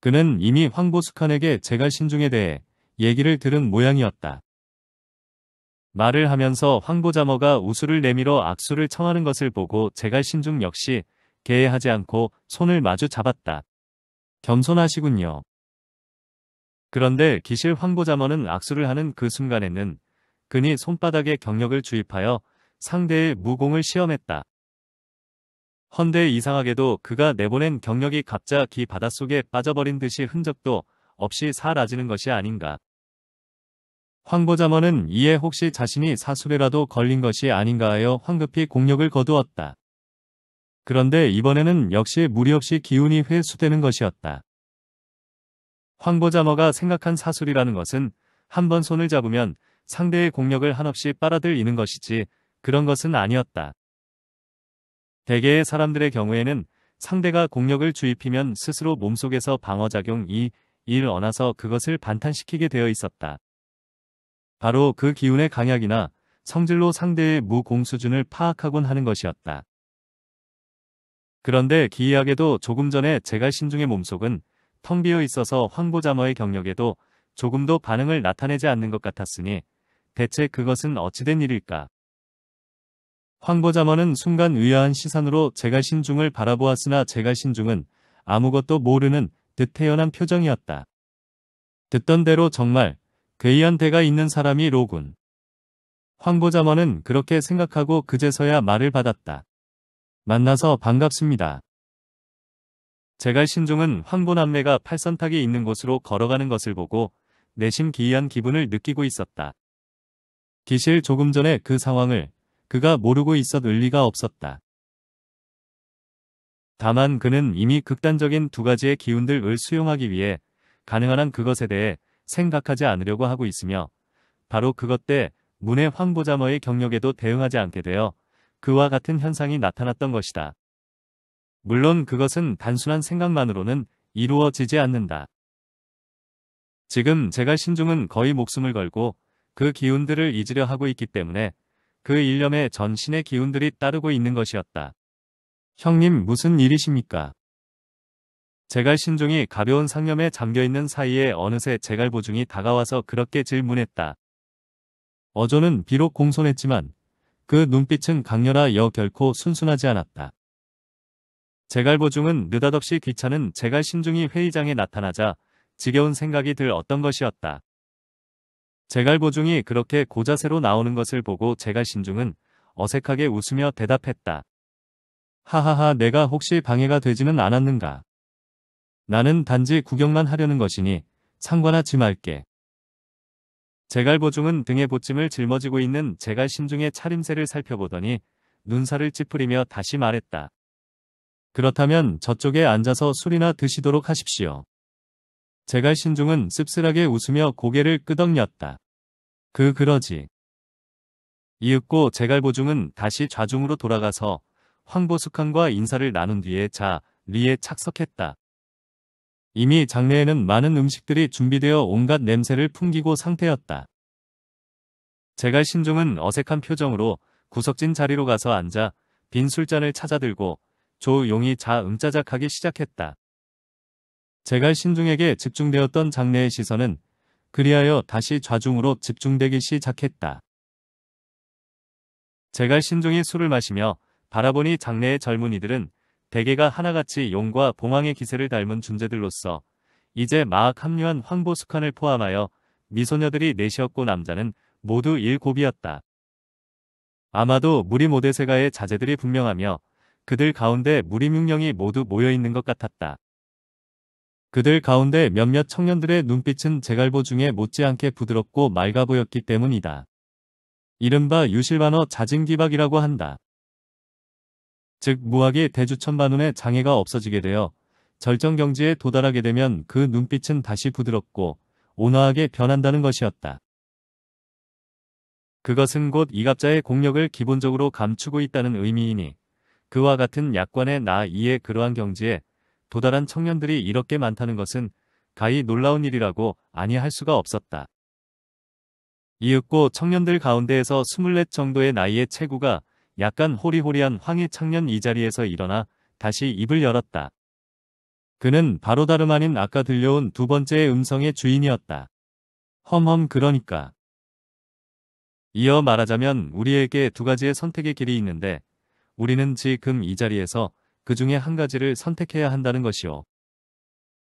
그는 이미 황보숙한에게 제갈 신중에 대해 얘기를 들은 모양이었다. 말을 하면서 황보자머가 우수를 내밀어 악수를 청하는 것을 보고 제갈신중 역시 개해하지 않고 손을 마주 잡았다. 겸손하시군요. 그런데 기실 황보자머는 악수를 하는 그 순간에는 그니 손바닥에 경력을 주입하여 상대의 무공을 시험했다. 헌데 이상하게도 그가 내보낸 경력이 갑자기 바닷속에 빠져버린 듯이 흔적도 없이 사라지는 것이 아닌가. 황보자먼은 이에 혹시 자신이 사술에라도 걸린 것이 아닌가 하여 황급히 공력을 거두었다. 그런데 이번에는 역시 무리 없이 기운이 회수되는 것이었다. 황보자머가 생각한 사술이라는 것은 한 번 손을 잡으면 상대의 공력을 한없이 빨아들이는 것이지 그런 것은 아니었다. 대개의 사람들의 경우에는 상대가 공력을 주입히면 스스로 몸속에서 방어작용 이, 일어나서 그것을 반탄시키게 되어 있었다. 바로 그 기운의 강약이나 성질로 상대의 무공수준을 파악하곤 하는 것이었다. 그런데 기이하게도 조금 전에 제갈 신중의 몸속은 텅 비어 있어서 황보자머의 경력에도 조금도 반응을 나타내지 않는 것 같았으니 대체 그것은 어찌된 일일까? 황보자머는 순간 의아한 시선으로 제갈 신중을 바라보았으나 제갈 신중은 아무것도 모르는 듯 태연한 표정이었다. 듣던 대로 정말 괴이한 대가 있는 사람이 로군. 황보자먼는 그렇게 생각하고 그제서야 말을 받았다. 만나서 반갑습니다. 제갈 신종은 황보남매가 팔선탁이 있는 곳으로 걸어가는 것을 보고 내심 기이한 기분을 느끼고 있었다. 기실 조금 전에 그 상황을 그가 모르고 있었을 리가 없었다. 다만 그는 이미 극단적인 두 가지의 기운들을 수용하기 위해 가능한 한 그것에 대해 생각하지 않으려고 하고 있으며 바로 그것 때 문의 황보자머의 경력에도 대응하지 않게 되어 그와 같은 현상이 나타났던 것이다. 물론 그것은 단순한 생각만으로는 이루어지지 않는다. 지금 제가 신중은 거의 목숨을 걸고 그 기운들을 잊으려 하고 있기 때문에 그 일념에 전신의 기운들이 따르고 있는 것이었다. 형님 무슨 일이십니까? 제갈 신종이 가벼운 상념에 잠겨있는 사이에 어느새 제갈 보중이 다가와서 그렇게 질문했다. 어조는 비록 공손했지만 그 눈빛은 강렬하 여 결코 순순하지 않았다. 제갈 보중은 느닷없이 귀찮은 제갈 신중이 회의장에 나타나자 지겨운 생각이 들 어떤 것이었다. 제갈 보중이 그렇게 고자세로 나오는 것을 보고 제갈 신중은 어색하게 웃으며 대답했다. 하하하 내가 혹시 방해가 되지는 않았는가. 나는 단지 구경만 하려는 것이니 상관하지 말게. 제갈보중은 등의 보침을 짊어지고 있는 제갈 신중의 차림새를 살펴보더니 눈살을 찌푸리며 다시 말했다. 그렇다면 저쪽에 앉아서 술이나 드시도록 하십시오. 제갈 신중은 씁쓸하게 웃으며 고개를 끄덕였다. 그 그러지. 이윽고 제갈보중은 다시 좌중으로 돌아가서 황보숙한과 인사를 나눈 뒤에 자, 리에 착석했다. 이미 장내에는 많은 음식들이 준비되어 온갖 냄새를 풍기고 상태였다. 제갈 신종은 어색한 표정으로 구석진 자리로 가서 앉아 빈 술잔을 찾아들고 조용히 자음짜작하기 시작했다. 제갈 신종에게 집중되었던 장내의 시선은 그리하여 다시 좌중으로 집중되기 시작했다. 제갈 신종이 술을 마시며 바라보니 장내의 젊은이들은 대개가 하나같이 용과 봉황의 기세를 닮은 존재들로서 이제 마악 합류한 황보숙한을 포함하여 미소녀들이 넷이었고 남자는 모두 일곱이었다. 아마도 무리 모대세가의 자제들이 분명하며 그들 가운데 무리명령이 모두 모여있는 것 같았다. 그들 가운데 몇몇 청년들의 눈빛은 제갈보 중에 못지않게 부드럽고 맑아 보였기 때문이다. 이른바 유실만어 자진기박이라고 한다. 즉 무학이 대주 천만운의 장애가 없어지게 되어 절정 경지에 도달하게 되면 그 눈빛은 다시 부드럽고 온화하게 변한다는 것이었다. 그것은 곧 이갑자의 공력을 기본적으로 감추고 있다는 의미이니 그와 같은 약관의 나이의 그러한 경지에 도달한 청년들이 이렇게 많다는 것은 가히 놀라운 일이라고 아니할 수가 없었다. 이윽고 청년들 가운데에서 24 정도의 나이의 체구가 약간 호리호리한 황희 창년 이 자리에서 일어나 다시 입을 열었다. 그는 바로 다름 아닌 아까 들려온 두 번째의 음성의 주인이었다. 험험 그러니까. 이어 말하자면 우리에게 두 가지의 선택의 길이 있는데 우리는 지금 이 자리에서 그 중에 한 가지를 선택해야 한다는 것이오.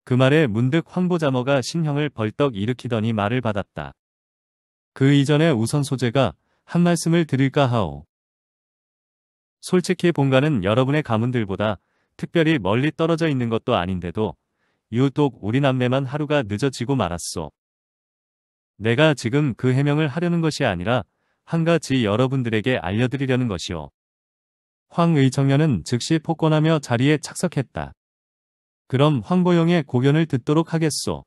그 말에 문득 황보자머가 신형을 벌떡 일으키더니 말을 받았다. 그 이전에 우선 소재가 한 말씀을 드릴까 하오. 솔직히 본가는 여러분의 가문들보다 특별히 멀리 떨어져 있는 것도 아닌데도 유독 우리 남매만 하루가 늦어지고 말았소. 내가 지금 그 해명을 하려는 것이 아니라 한 가지 여러분들에게 알려드리려는 것이오. 황의청년은 즉시 폭권하며 자리에 착석했다. 그럼 황보영의 고견을 듣도록 하겠소.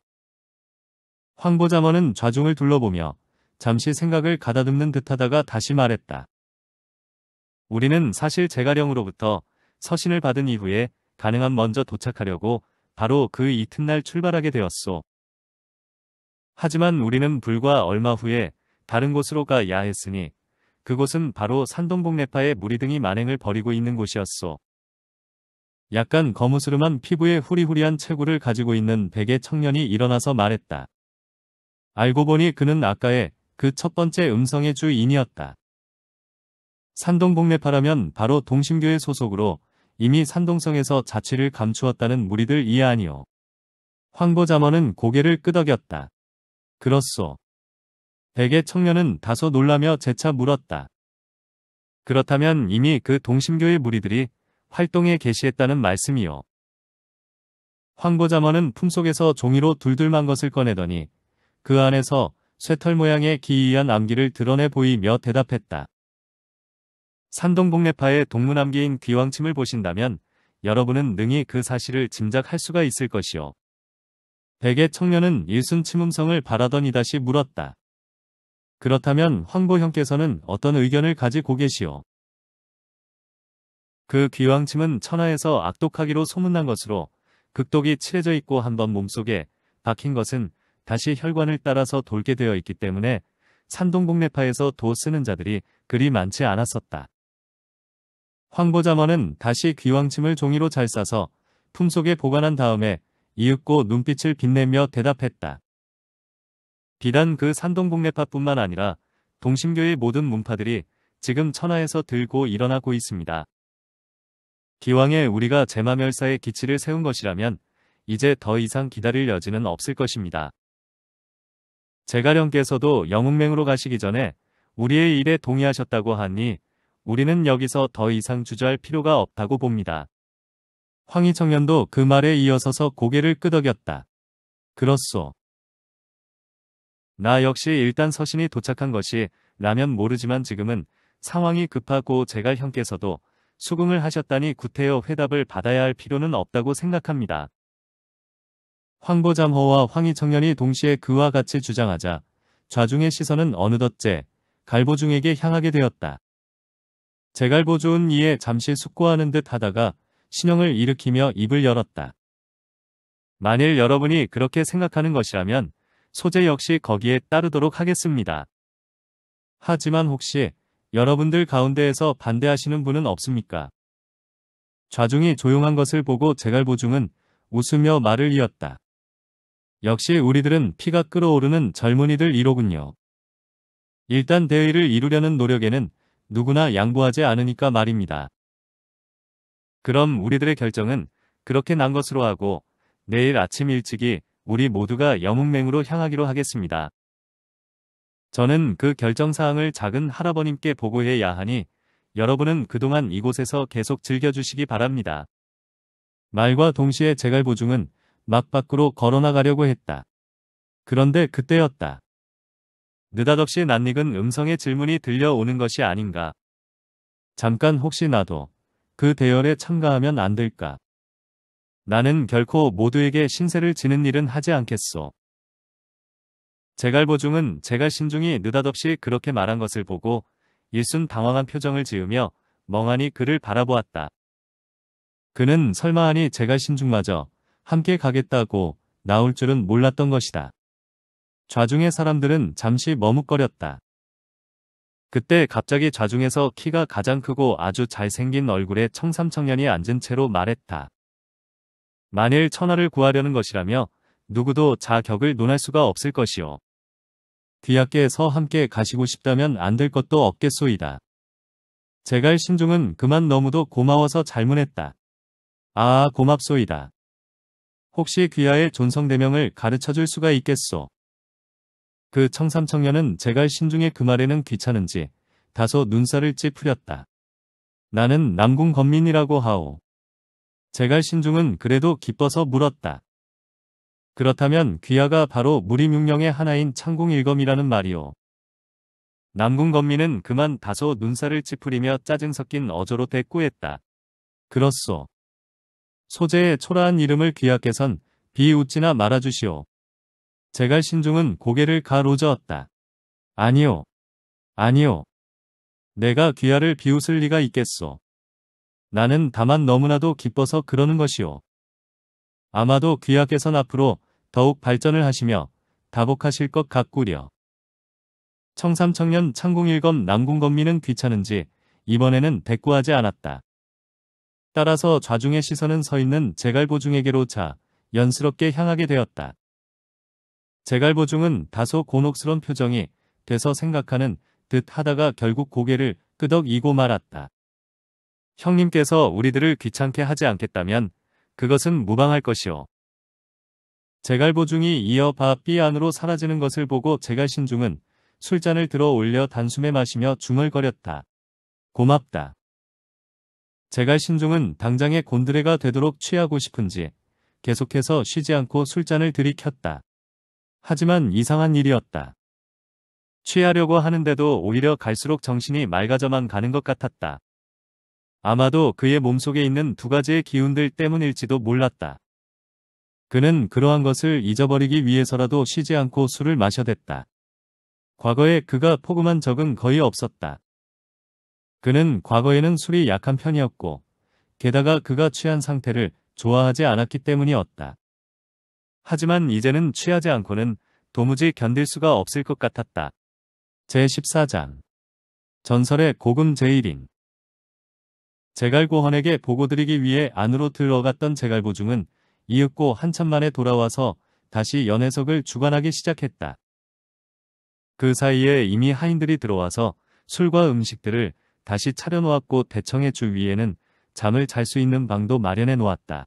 황보자먼은 좌중을 둘러보며 잠시 생각을 가다듬는 듯하다가 다시 말했다. 우리는 사실 제가령으로부터 서신을 받은 이후에 가능한 먼저 도착하려고 바로 그 이튿날 출발하게 되었소. 하지만 우리는 불과 얼마 후에 다른 곳으로 가야 했으니 그곳은 바로 산동복내파의 무리등이 만행을 벌이고 있는 곳이었소. 약간 거무스름한 피부에 후리후리한 체구를 가지고 있는 백의 청년이 일어나서 말했다. 알고 보니 그는 아까의 그 첫 번째 음성의 주인이었다. 산동복례파라면 바로 동심교회 소속으로 이미 산동성에서 자취를 감추었다는 무리들 이해아니오. 황보자머는 고개를 끄덕였다. 그렇소. 백의 청년은 다소 놀라며 재차 물었다. 그렇다면 이미 그동심교의 무리들이 활동에 개시했다는 말씀이요. 황보자머는 품속에서 종이로 둘둘만 것을 꺼내더니 그 안에서 쇠털 모양의 기이한 암기를 드러내 보이며 대답했다. 산동복례파의 동문암기인 귀왕침을 보신다면 여러분은 능히 그 사실을 짐작할 수가 있을 것이요. 백의 청년은 일순 침음성을 바라더니 다시 물었다. 그렇다면 황보형께서는 어떤 의견을 가지고 계시오? 그 귀왕침은 천하에서 악독하기로 소문난 것으로 극독이 칠해져 있고 한번 몸속에 박힌 것은 다시 혈관을 따라서 돌게 되어 있기 때문에 산동복례파에서 도 쓰는 자들이 그리 많지 않았었다. 황보자머는 다시 귀왕침을 종이로 잘 싸서 품속에 보관한 다음에 이윽고 눈빛을 빛내며 대답했다. 비단 그 산동복례파뿐만 아니라 동심교의 모든 문파들이 지금 천하에서 들고 일어나고 있습니다. 기왕에 우리가 제마멸사의 기치를 세운 것이라면 이제 더 이상 기다릴 여지는 없을 것입니다. 제가령께서도 영웅맹으로 가시기 전에 우리의 일에 동의하셨다고 하니 우리는 여기서 더 이상 주저할 필요가 없다고 봅니다. 황희 청년도 그 말에 이어서서 고개를 끄덕였다. 그렇소. 나 역시 일단 서신이 도착한 것이 라면 모르지만 지금은 상황이 급하고 제가 형께서도 수긍을 하셨다니 구태여 회답을 받아야 할 필요는 없다고 생각합니다. 황보잠호와 황희 청년이 동시에 그와 같이 주장하자 좌중의 시선은 어느덧째 갈보중에게 향하게 되었다. 제갈보 좋은 이에 잠시 숙고하는 듯 하다가 신형을 일으키며 입을 열었다. 만일 여러분이 그렇게 생각하는 것이라면 소재 역시 거기에 따르도록 하겠습니다. 하지만 혹시 여러분들 가운데에서 반대하시는 분은 없습니까? 좌중이 조용한 것을 보고 제갈보중은 웃으며 말을 이었다. 역시 우리들은 피가 끓어오르는 젊은이들 이로군요. 일단 대의를 이루려는 노력에는 누구나 양보하지 않으니까 말입니다. 그럼 우리들의 결정은 그렇게 난 것으로 하고 내일 아침 일찍이 우리 모두가 영웅맹으로 향하기로 하겠습니다. 저는 그 결정사항을 작은 할아버님께 보고해야 하니 여러분은 그동안 이곳에서 계속 즐겨주시기 바랍니다. 말과 동시에 제갈보중은 막 밖으로 걸어나가려고 했다. 그런데 그때였다. 느닷없이 낯익은 음성의 질문이 들려오는 것이 아닌가. 잠깐 혹시 나도 그 대열에 참가하면 안 될까? 나는 결코 모두에게 신세를 지는 일은 하지 않겠소. 제갈보중은 제갈신중이 느닷없이 그렇게 말한 것을 보고 일순 당황한 표정을 지으며 멍하니 그를 바라보았다. 그는 설마하니 제갈신중마저 함께 가겠다고 나올 줄은 몰랐던 것이다. 좌중의 사람들은 잠시 머뭇거렸다. 그때 갑자기 좌중에서 키가 가장 크고 아주 잘생긴 얼굴의 청삼 청년이 앉은 채로 말했다. 만일 천하를 구하려는 것이라며 누구도 자격을 논할 수가 없을 것이오. 귀하께서 함께 가시고 싶다면 안 될 것도 없겠소이다. 제갈 신중은 그만 너무도 고마워서 잘문했다. 아 고맙소이다. 혹시 귀하의 존성대명을 가르쳐줄 수가 있겠소. 그 청삼 청년은 제갈 신중의그 말에는 귀찮은지 다소 눈살을 찌푸렸다. 나는 남궁 건민이라고 하오. 제갈 신중은 그래도 기뻐서 물었다. 그렇다면 귀하가 바로 무림육령의 하나인 창궁일검이라는 말이오. 남궁 건민은 그만 다소 눈살을 찌푸리며 짜증 섞인 어조로 대꾸했다. 그렇소. 소재의 초라한 이름을 귀하께선 비웃지나 말아주시오. 제갈 신중은 고개를 가로저었다. 아니요. 아니요. 내가 귀하를 비웃을 리가 있겠소. 나는 다만 너무나도 기뻐서 그러는 것이오. 아마도 귀하께선 앞으로 더욱 발전을 하시며 다복하실 것 같구려. 청삼청년 창궁일검 남궁건미는 귀찮은지 이번에는 대꾸하지 않았다. 따라서 좌중의 시선은 서 있는 제갈보중에게로 차 연스럽게 향하게 되었다. 재갈보중은 다소 곤혹스런 표정이 돼서 생각하는 듯 하다가 결국 고개를 끄덕이고 말았다. 형님께서 우리들을 귀찮게 하지 않겠다면 그것은 무방할 것이오. 재갈보중이 이어 바삐 안으로 사라지는 것을 보고 재갈신중은 술잔을 들어 올려 단숨에 마시며 중얼거렸다. 고맙다. 재갈신중은 당장의 곤드레가 되도록 취하고 싶은지 계속해서 쉬지 않고 술잔을 들이켰다. 하지만 이상한 일이었다. 취하려고 하는데도 오히려 갈수록 정신이 맑아져만 가는 것 같았다. 아마도 그의 몸속에 있는 두 가지의 기운들 때문일지도 몰랐다. 그는 그러한 것을 잊어버리기 위해서라도 쉬지 않고 술을 마셔댔다. 과거에 그가 포금한 적은 거의 없었다. 그는 과거에는 술이 약한 편이었고, 게다가 그가 취한 상태를 좋아하지 않았기 때문이었다. 하지만 이제는 취하지 않고는 도무지 견딜 수가 없을 것 같았다. 제14장 전설의 고금 제1인 제갈고헌에게 보고드리기 위해 안으로 들어갔던 제갈보중은 이윽고 한참 만에 돌아와서 다시 연해석을 주관하기 시작했다. 그 사이에 이미 하인들이 들어와서 술과 음식들을 다시 차려놓았고 대청의 주위에는 잠을 잘 수 있는 방도 마련해 놓았다.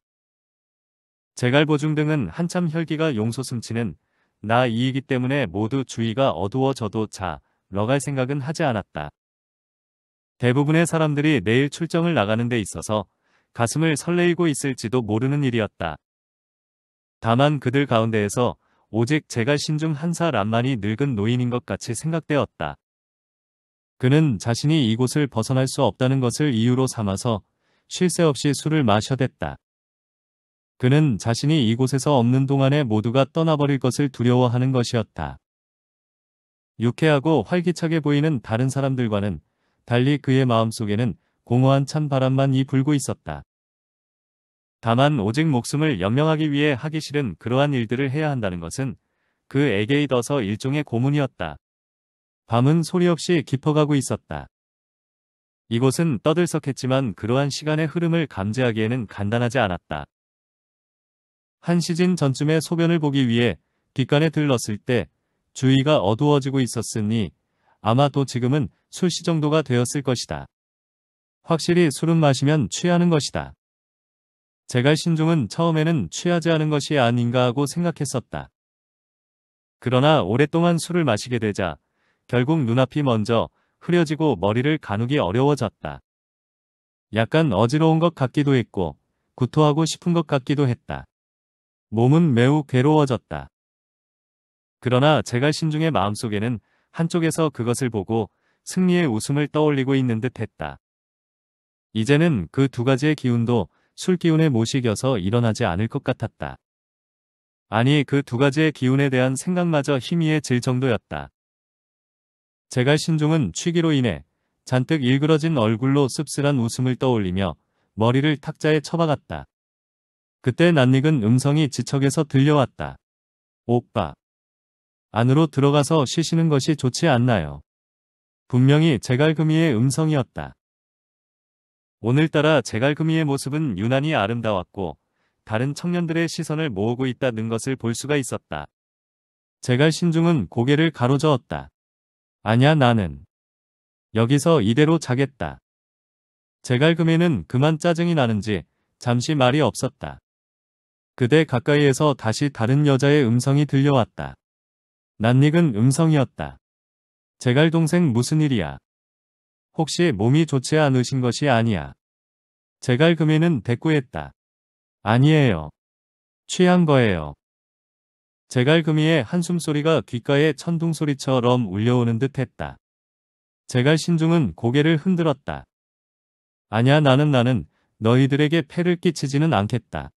제갈보중 등은 한참 혈기가 용솟 숨치는 나이이기 때문에 모두 주위가 어두워져도 자, 러갈 생각은 하지 않았다. 대부분의 사람들이 내일 출정을 나가는 데 있어서 가슴을 설레이고 있을지도 모르는 일이었다. 다만 그들 가운데에서 오직 제갈 신중 한사 람만이 늙은 노인인 것 같이 생각되었다. 그는 자신이 이곳을 벗어날 수 없다는 것을 이유로 삼아서 쉴 새 없이 술을 마셔댔다. 그는 자신이 이곳에서 없는 동안에 모두가 떠나버릴 것을 두려워하는 것이었다. 유쾌하고 활기차게 보이는 다른 사람들과는 달리 그의 마음속에는 공허한 찬바람만 이 불고 있었다. 다만 오직 목숨을 연명하기 위해 하기 싫은 그러한 일들을 해야 한다는 것은 그에게 이어서 일종의 고문이었다. 밤은 소리 없이 깊어가고 있었다. 이곳은 떠들썩했지만 그러한 시간의 흐름을 감지하기에는 간단하지 않았다. 한 시즌 전쯤에 소변을 보기 위해 뒷간에 들렀을 때 주위가 어두워지고 있었으니 아마도 지금은 술시 정도가 되었을 것이다. 확실히 술은 마시면 취하는 것이다. 제갈 신종은 처음에는 취하지 않은 것이 아닌가 하고 생각했었다. 그러나 오랫동안 술을 마시게 되자 결국 눈앞이 먼저 흐려지고 머리를 가누기 어려워졌다. 약간 어지러운 것 같기도 했고 구토하고 싶은 것 같기도 했다. 몸은 매우 괴로워졌다. 그러나 제갈 신중의 마음속에는 한쪽에서 그것을 보고 승리의 웃음을 떠올리고 있는 듯 했다. 이제는 그 두 가지의 기운도 술기운에 모시겨서 일어나지 않을 것 같았다. 아니 그 두 가지의 기운에 대한 생각마저 희미해질 정도였다. 제갈 신종은 취기로 인해 잔뜩 일그러진 얼굴로 씁쓸한 웃음을 떠올리며 머리를 탁자에 쳐박았다. 그때 낯익은 음성이 지척에서 들려왔다. 오빠. 안으로 들어가서 쉬시는 것이 좋지 않나요? 분명히 제갈금이의 음성이었다. 오늘따라 제갈금이의 모습은 유난히 아름다웠고 다른 청년들의 시선을 모으고 있다는 것을 볼 수가 있었다. 제갈 신중은 고개를 가로저었다. 아냐 나는 여기서 이대로 자겠다. 제갈금에는 그만 짜증이 나는지 잠시 말이 없었다. 그대 가까이에서 다시 다른 여자의 음성이 들려왔다. 난닉은 음성이었다. 제갈 동생 무슨 일이야? 혹시 몸이 좋지 않으신 것이 아니야. 제갈 금이는 대꾸했다. 아니에요. 취한 거예요. 제갈 금이의 한숨소리가 귓가에 천둥소리처럼 울려오는 듯 했다. 제갈 신중은 고개를 흔들었다. 아냐 나는 나는 너희들에게 폐를 끼치지는 않겠다.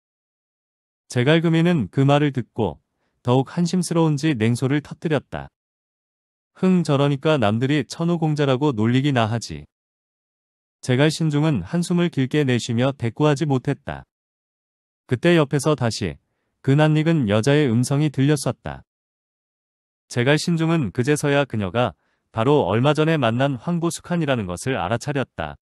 제갈금이는 그 말을 듣고 더욱 한심스러운지 냉소를 터뜨렸다. 흥 저러니까 남들이 천우공자라고 놀리기나 하지. 제갈신중은 한숨을 길게 내쉬며 대꾸하지 못했다. 그때 옆에서 다시 그난익은 여자의 음성이 들렸었다. 제갈신중은 그제서야 그녀가 바로 얼마 전에 만난 황보숙한이라는 것을 알아차렸다.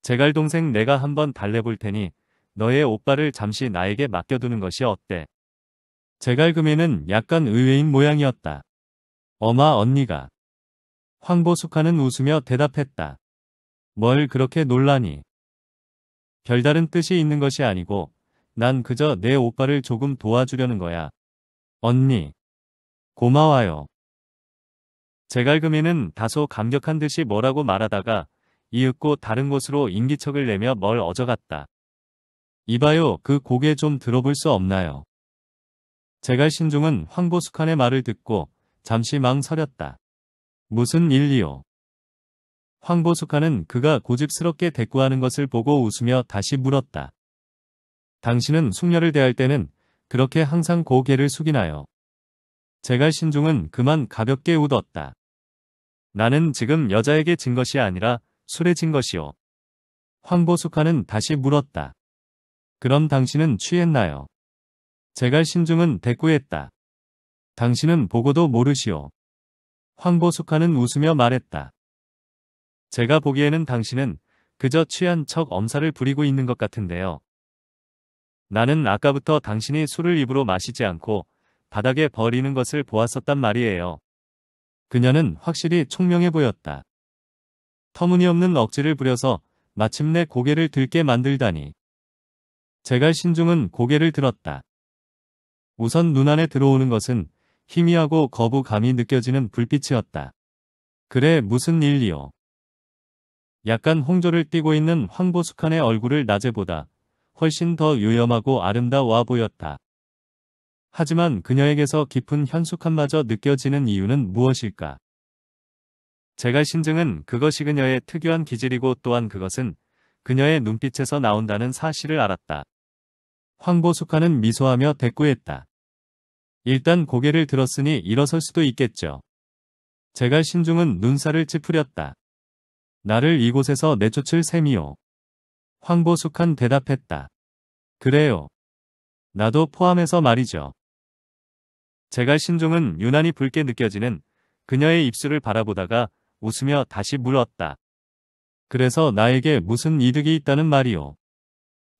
제갈 동생 내가 한번 달래볼 테니 너의 오빠를 잠시 나에게 맡겨두는 것이 어때? 제갈금에는 약간 의외인 모양이었다. 엄마 언니가. 황보숙하는 웃으며 대답했다. 뭘 그렇게 놀라니? 별다른 뜻이 있는 것이 아니고 난 그저 내 오빠를 조금 도와주려는 거야. 언니. 고마워요. 제갈금에는 다소 감격한 듯이 뭐라고 말하다가 이윽고 다른 곳으로 인기척을 내며 뭘 어져갔다. 이봐요 그 곡에 좀 들어볼 수 없나요? 제갈신중은 황보숙한의 말을 듣고 잠시 망설였다. 무슨 일이요? 황보숙한은 그가 고집스럽게 대꾸하는 것을 보고 웃으며 다시 물었다. 당신은 숙녀를 대할 때는 그렇게 항상 고개를 숙이나요? 제갈신중은 그만 가볍게 웃었다. 나는 지금 여자에게 진 것이 아니라 술에 진 것이요. 황보숙한은 다시 물었다. 그럼 당신은 취했나요? 제갈 신중은 대꾸했다. 당신은 보고도 모르시오. 황보숙하는 웃으며 말했다. 제가 보기에는 당신은 그저 취한 척 엄살을 부리고 있는 것 같은데요. 나는 아까부터 당신이 술을 입으로 마시지 않고 바닥에 버리는 것을 보았었단 말이에요. 그녀는 확실히 총명해 보였다. 터무니없는 억지를 부려서 마침내 고개를 들게 만들다니. 제갈 신중은 고개를 들었다. 우선 눈안에 들어오는 것은 희미하고 거부감이 느껴지는 불빛이었다. 그래 무슨 일이요. 약간 홍조를 띠고 있는 황보숙한의 얼굴을 낮에보다 훨씬 더 유염하고 아름다워 보였다. 하지만 그녀에게서 깊은 현숙함마저 느껴지는 이유는 무엇일까? 제가 신증은 그것이 그녀의 특유한 기질이고 또한 그것은 그녀의 눈빛에서 나온다는 사실을 알았다. 황보숙화는 미소하며 대꾸했다. 일단 고개를 들었으니 일어설 수도 있겠죠. 제갈 신중은 눈살을 찌푸렸다. 나를 이곳에서 내쫓을 셈이요 황보숙한 대답했다. 그래요. 나도 포함해서 말이죠. 제갈 신중은 유난히 붉게 느껴지는 그녀의 입술을 바라보다가 웃으며 다시 물었다. 그래서 나에게 무슨 이득이 있다는 말이오.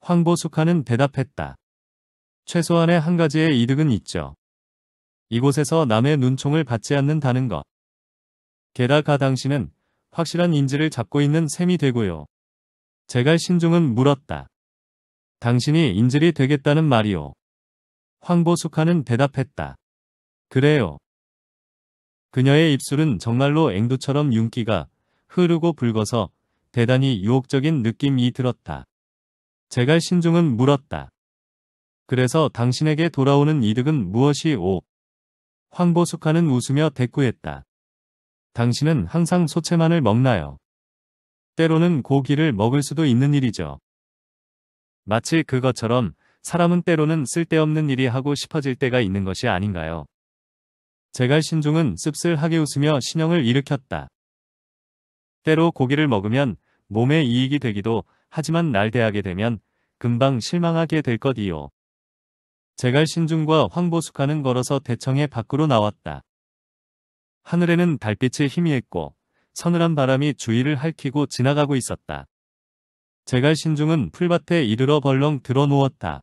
황보숙하는 대답했다. 최소한의 한 가지의 이득은 있죠. 이곳에서 남의 눈총을 받지 않는다는 것. 게다가 당신은 확실한 인지를 잡고 있는 셈이 되고요. 제갈 신중은 물었다. 당신이 인질이 되겠다는 말이오. 황보숙하는 대답했다. 그래요. 그녀의 입술은 정말로 앵두처럼 윤기가 흐르고 붉어서 대단히 유혹적인 느낌이 들었다. 제갈 신중은 물었다. 그래서 당신에게 돌아오는 이득은 무엇이오? 황보숙하는 웃으며 대꾸했다. 당신은 항상 소채만을 먹나요? 때로는 고기를 먹을 수도 있는 일이죠. 마치 그것처럼 사람은 때로는 쓸데없는 일이 하고 싶어질 때가 있는 것이 아닌가요? 제갈 신중은 씁쓸하게 웃으며 신형을 일으켰다. 때로 고기를 먹으면 몸에 이익이 되기도 하지만 날대하게 되면 금방 실망하게 될 것이요. 제갈 신중과 황보숙하는 걸어서 대청의 밖으로 나왔다. 하늘에는 달빛이 희미했고 서늘한 바람이 주위를 핥히고 지나가고 있었다. 제갈 신중은 풀밭에 이르러 벌렁 들어 누웠다.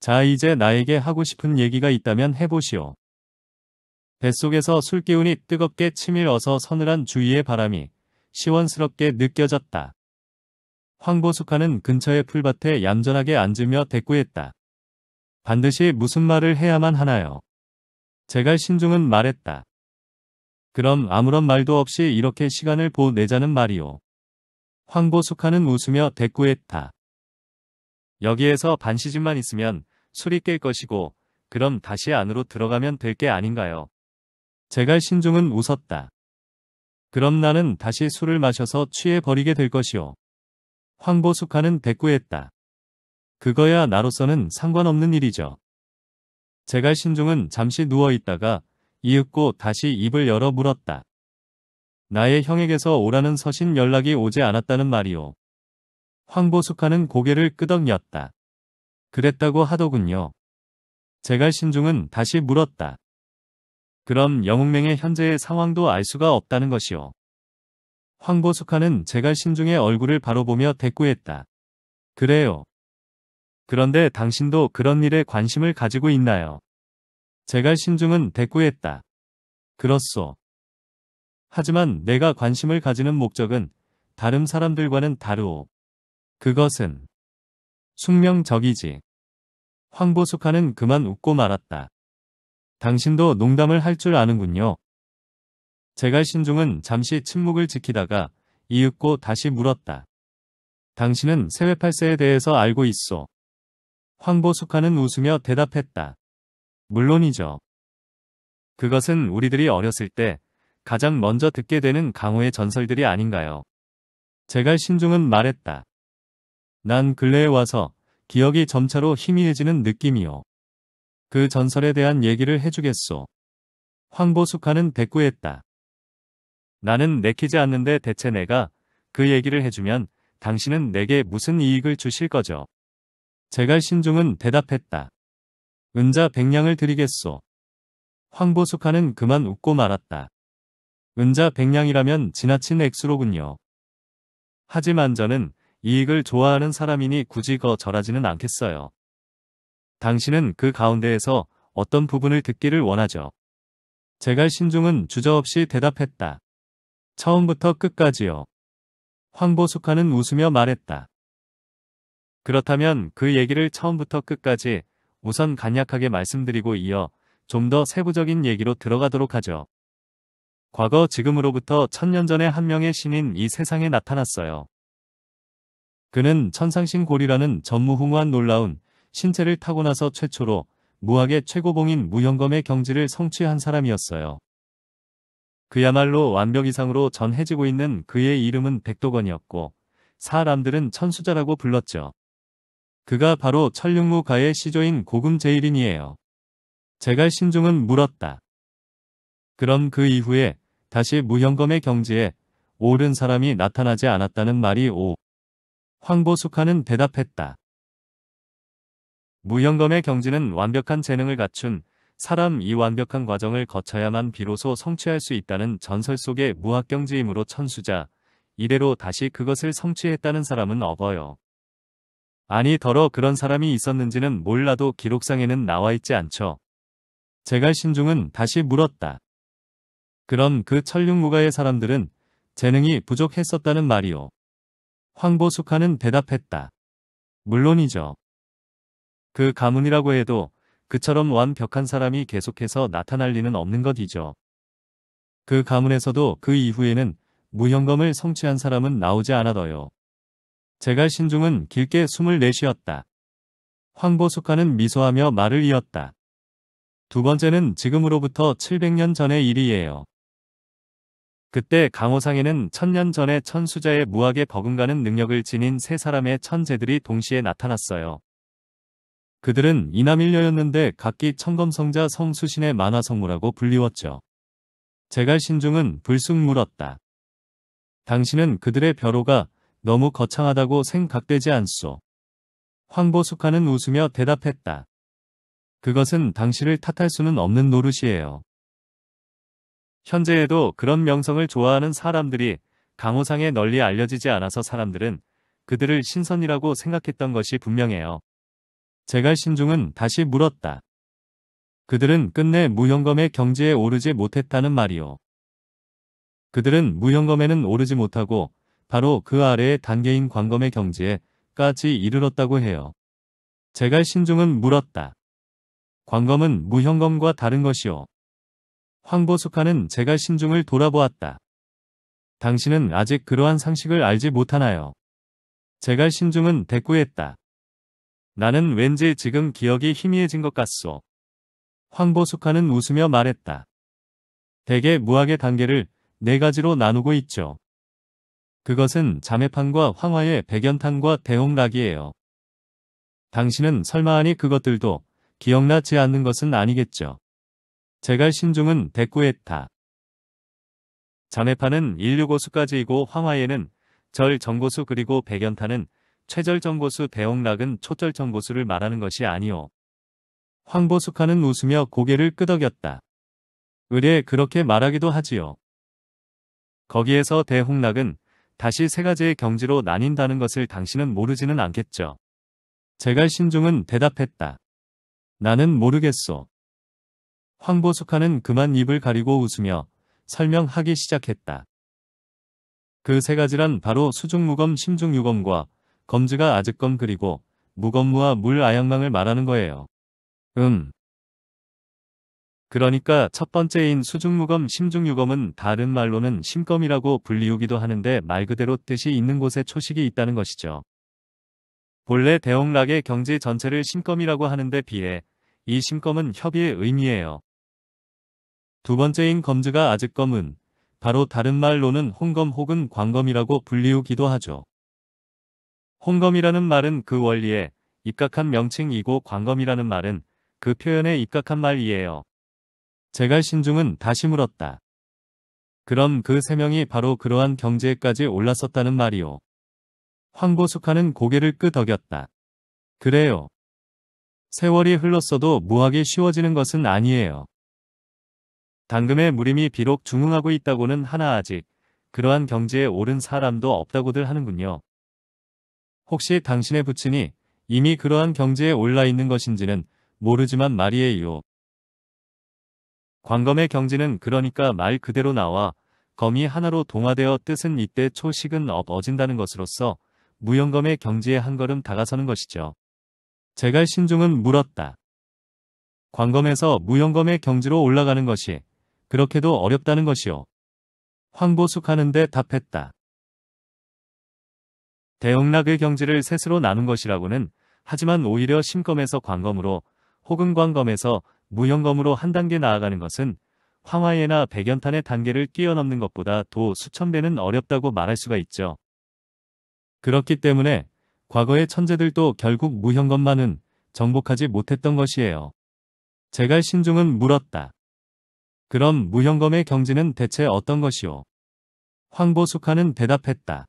자 이제 나에게 하고 싶은 얘기가 있다면 해보시오. 뱃속에서 술기운이 뜨겁게 치밀어서 서늘한 주위의 바람이 시원스럽게 느껴졌다. 황보숙하는 근처의 풀밭에 얌전하게 앉으며 대꾸했다. 반드시 무슨 말을 해야만 하나요? 제갈 신중은 말했다. 그럼 아무런 말도 없이 이렇게 시간을 보내자는 말이오. 황보숙하는 웃으며 대꾸했다. 여기에서 반시집만 있으면 술이 깰 것이고 그럼 다시 안으로 들어가면 될 게 아닌가요? 제갈 신중은 웃었다. 그럼 나는 다시 술을 마셔서 취해버리게 될 것이오. 황보숙하는 대꾸했다. 그거야 나로서는 상관없는 일이죠. 제갈 신중은 잠시 누워있다가 이윽고 다시 입을 열어 물었다. 나의 형에게서 오라는 서신 연락이 오지 않았다는 말이오. 황보숙하는 고개를 끄덕였다. 그랬다고 하더군요. 제갈 신중은 다시 물었다. 그럼 영웅맹의 현재의 상황도 알 수가 없다는 것이오. 황보숙하는 제갈 신중의 얼굴을 바로 보며 대꾸했다. 그래요. 그런데 당신도 그런 일에 관심을 가지고 있나요? 제갈 신중은 대꾸했다. 그렇소. 하지만 내가 관심을 가지는 목적은 다른 사람들과는 다르오. 그것은 숙명적이지. 황보숙하는 그만 웃고 말았다. 당신도 농담을 할 줄 아는군요. 제갈 신중은 잠시 침묵을 지키다가 이윽고 다시 물었다. 당신은 세외팔세에 대해서 알고 있소. 황보숙하는 웃으며 대답했다. 물론이죠. 그것은 우리들이 어렸을 때 가장 먼저 듣게 되는 강호의 전설들이 아닌가요? 제갈 신중은 말했다. 난 근래에 와서 기억이 점차로 희미해지는 느낌이요. 그 전설에 대한 얘기를 해주겠소. 황보숙하는 대꾸했다. 나는 내키지 않는데 대체 내가 그 얘기를 해주면 당신은 내게 무슨 이익을 주실 거죠? 제갈 신중은 대답했다. 은자 백냥을 드리겠소. 황보숙하는 그만 웃고 말았다. 은자 백냥이라면 지나친 액수로군요. 하지만 저는 이익을 좋아하는 사람이니 굳이 거 절하지는 않겠어요. 당신은 그 가운데에서 어떤 부분을 듣기를 원하죠. 제갈 신중은 주저없이 대답했다. 처음부터 끝까지요. 황보숙화는 웃으며 말했다. 그렇다면 그 얘기를 처음부터 끝까지 우선 간략하게 말씀드리고 이어 좀 더 세부적인 얘기로 들어가도록 하죠. 과거 지금으로부터 천년 전에 한 명의 신인 이 세상에 나타났어요. 그는 천상신 고리라는 전무후무한 놀라운 신체를 타고나서 최초로 무학의 최고봉인 무형검의 경지를 성취한 사람이었어요. 그야말로 완벽 이상으로 전해지고 있는 그의 이름은 백도건이었고 사람들은 천수자라고 불렀죠. 그가 바로 천륜무가의 시조인 고금제일인이에요. 제갈 신중은 물었다. 그럼 그 이후에 다시 무형검의 경지에 오른 사람이 나타나지 않았다는 말이 오. 황보숙하는 대답했다. 무형검의 경지는 완벽한 재능을 갖춘 사람 이 완벽한 과정을 거쳐야만 비로소 성취할 수 있다는 전설 속의 무학경지이므로 천수자, 이대로 다시 그것을 성취했다는 사람은 없어요. 아니 더러 그런 사람이 있었는지는 몰라도 기록상에는 나와 있지 않죠. 제갈 신중은 다시 물었다. 그럼 그 천륜무가의 사람들은 재능이 부족했었다는 말이오. 황보숙하는 대답했다. 물론이죠. 그 가문이라고 해도 그처럼 완벽한 사람이 계속해서 나타날 리는 없는 것이죠. 그 가문에서도 그 이후에는 무형검을 성취한 사람은 나오지 않아더요. 제갈 신중은 길게 숨을 내쉬었다. 황보숙화는 미소하며 말을 이었다. 두 번째는 지금으로부터 700년 전의 일이에요. 그때 강호상에는 천년 전에 천수자의 무학에 버금가는 능력을 지닌 세 사람의 천재들이 동시에 나타났어요. 그들은 이남일녀였는데 각기 청검성자 성수신의 만화성무라고 불리웠죠. 제갈신중은 불쑥 물었다. 당신은 그들의 벼로가 너무 거창하다고 생각되지 않소. 황보숙하는 웃으며 대답했다. 그것은 당신을 탓할 수는 없는 노릇이에요. 현재에도 그런 명성을 좋아하는 사람들이 강호상에 널리 알려지지 않아서 사람들은 그들을 신선이라고 생각했던 것이 분명해요. 제갈신중은 다시 물었다. 그들은 끝내 무형검의 경지에 오르지 못했다는 말이오. 그들은 무형검에는 오르지 못하고 바로 그 아래의 단계인 광검의 경지에 까지 이르렀다고 해요. 제갈신중은 물었다. 광검은 무형검과 다른 것이오. 황보숙하는 제갈신중을 돌아보았다. 당신은 아직 그러한 상식을 알지 못하나요? 제갈신중은 대꾸했다. 나는 왠지 지금 기억이 희미해진 것 같소. 황보숙하는 웃으며 말했다. 대개 무학의 단계를 네 가지로 나누고 있죠. 그것은 자매판과 황화의 백연탄과 대홍락이에요. 당신은 설마하니 그것들도 기억나지 않는 것은 아니겠죠. 제갈 신중은 대꾸했다. 자매판은 인류고수까지이고 황화에는 절 정고수 그리고 백연탄은 최절정보수 배옥락은 초절정보수를 말하는 것이 아니오. 황보숙하는 웃으며 고개를 끄덕였다. 의뢰 그렇게 말하기도 하지요. 거기에서 대홍락은 다시 세 가지의 경지로 나뉜다는 것을 당신은 모르지는 않겠죠. 제갈 신중은 대답했다. 나는 모르겠소. 황보숙하는 그만 입을 가리고 웃으며 설명하기 시작했다. 그 세 가지란 바로 수중무검 심중유검과 검즈가 아즈검 그리고 무검무와 물아양망을 말하는 거예요. 음. 그러니까 첫 번째인 수중무검 심중유검은 다른 말로는 심검이라고 불리우기도 하는데 말 그대로 뜻이 있는 곳에 초식이 있다는 것이죠. 본래 대홍락의 경지 전체를 심검이라고 하는데 비해 이 심검은 협의의 의미예요. 두 번째인 검즈가 아즈검은 바로 다른 말로는 홍검 혹은 광검이라고 불리우기도 하죠. 홍검이라는 말은 그 원리에 입각한 명칭이고 광검이라는 말은 그 표현에 입각한 말이에요. 제갈 신중은 다시 물었다. 그럼 그 세 명이 바로 그러한 경제에까지 올랐었다는 말이오. 황보숙하는 고개를 끄덕였다. 그래요. 세월이 흘렀어도 무학이 쉬워지는 것은 아니에요. 당금의 무림이 비록 중흥하고 있다고는 하나 아직 그러한 경제에 오른 사람도 없다고들 하는군요. 혹시 당신의 부친이 이미 그러한 경지에 올라 있는 것인지는 모르지만 말이에요. 광검의 경지는 그러니까 말 그대로 나와 검이 하나로 동화되어 뜻은 이때 초식은 업어진다는 것으로서 무용검의 경지에 한 걸음 다가서는 것이죠. 제갈 신중은 물었다. 광검에서 무용검의 경지로 올라가는 것이 그렇게도 어렵다는 것이요. 황보숙 하는데 답했다. 대영락의 경지를 셋으로 나눈 것이라고는 하지만 오히려 심검에서 광검으로 혹은 광검에서 무형검으로 한 단계 나아가는 것은 황화예나 백연탄의 단계를 뛰어넘는 것보다 도 수천 배는 어렵다고 말할 수가 있죠. 그렇기 때문에 과거의 천재들도 결국 무형검만은 정복하지 못했던 것이에요. 제갈 신중은 물었다. 그럼 무형검의 경지는 대체 어떤 것이오? 황보숙하는 대답했다.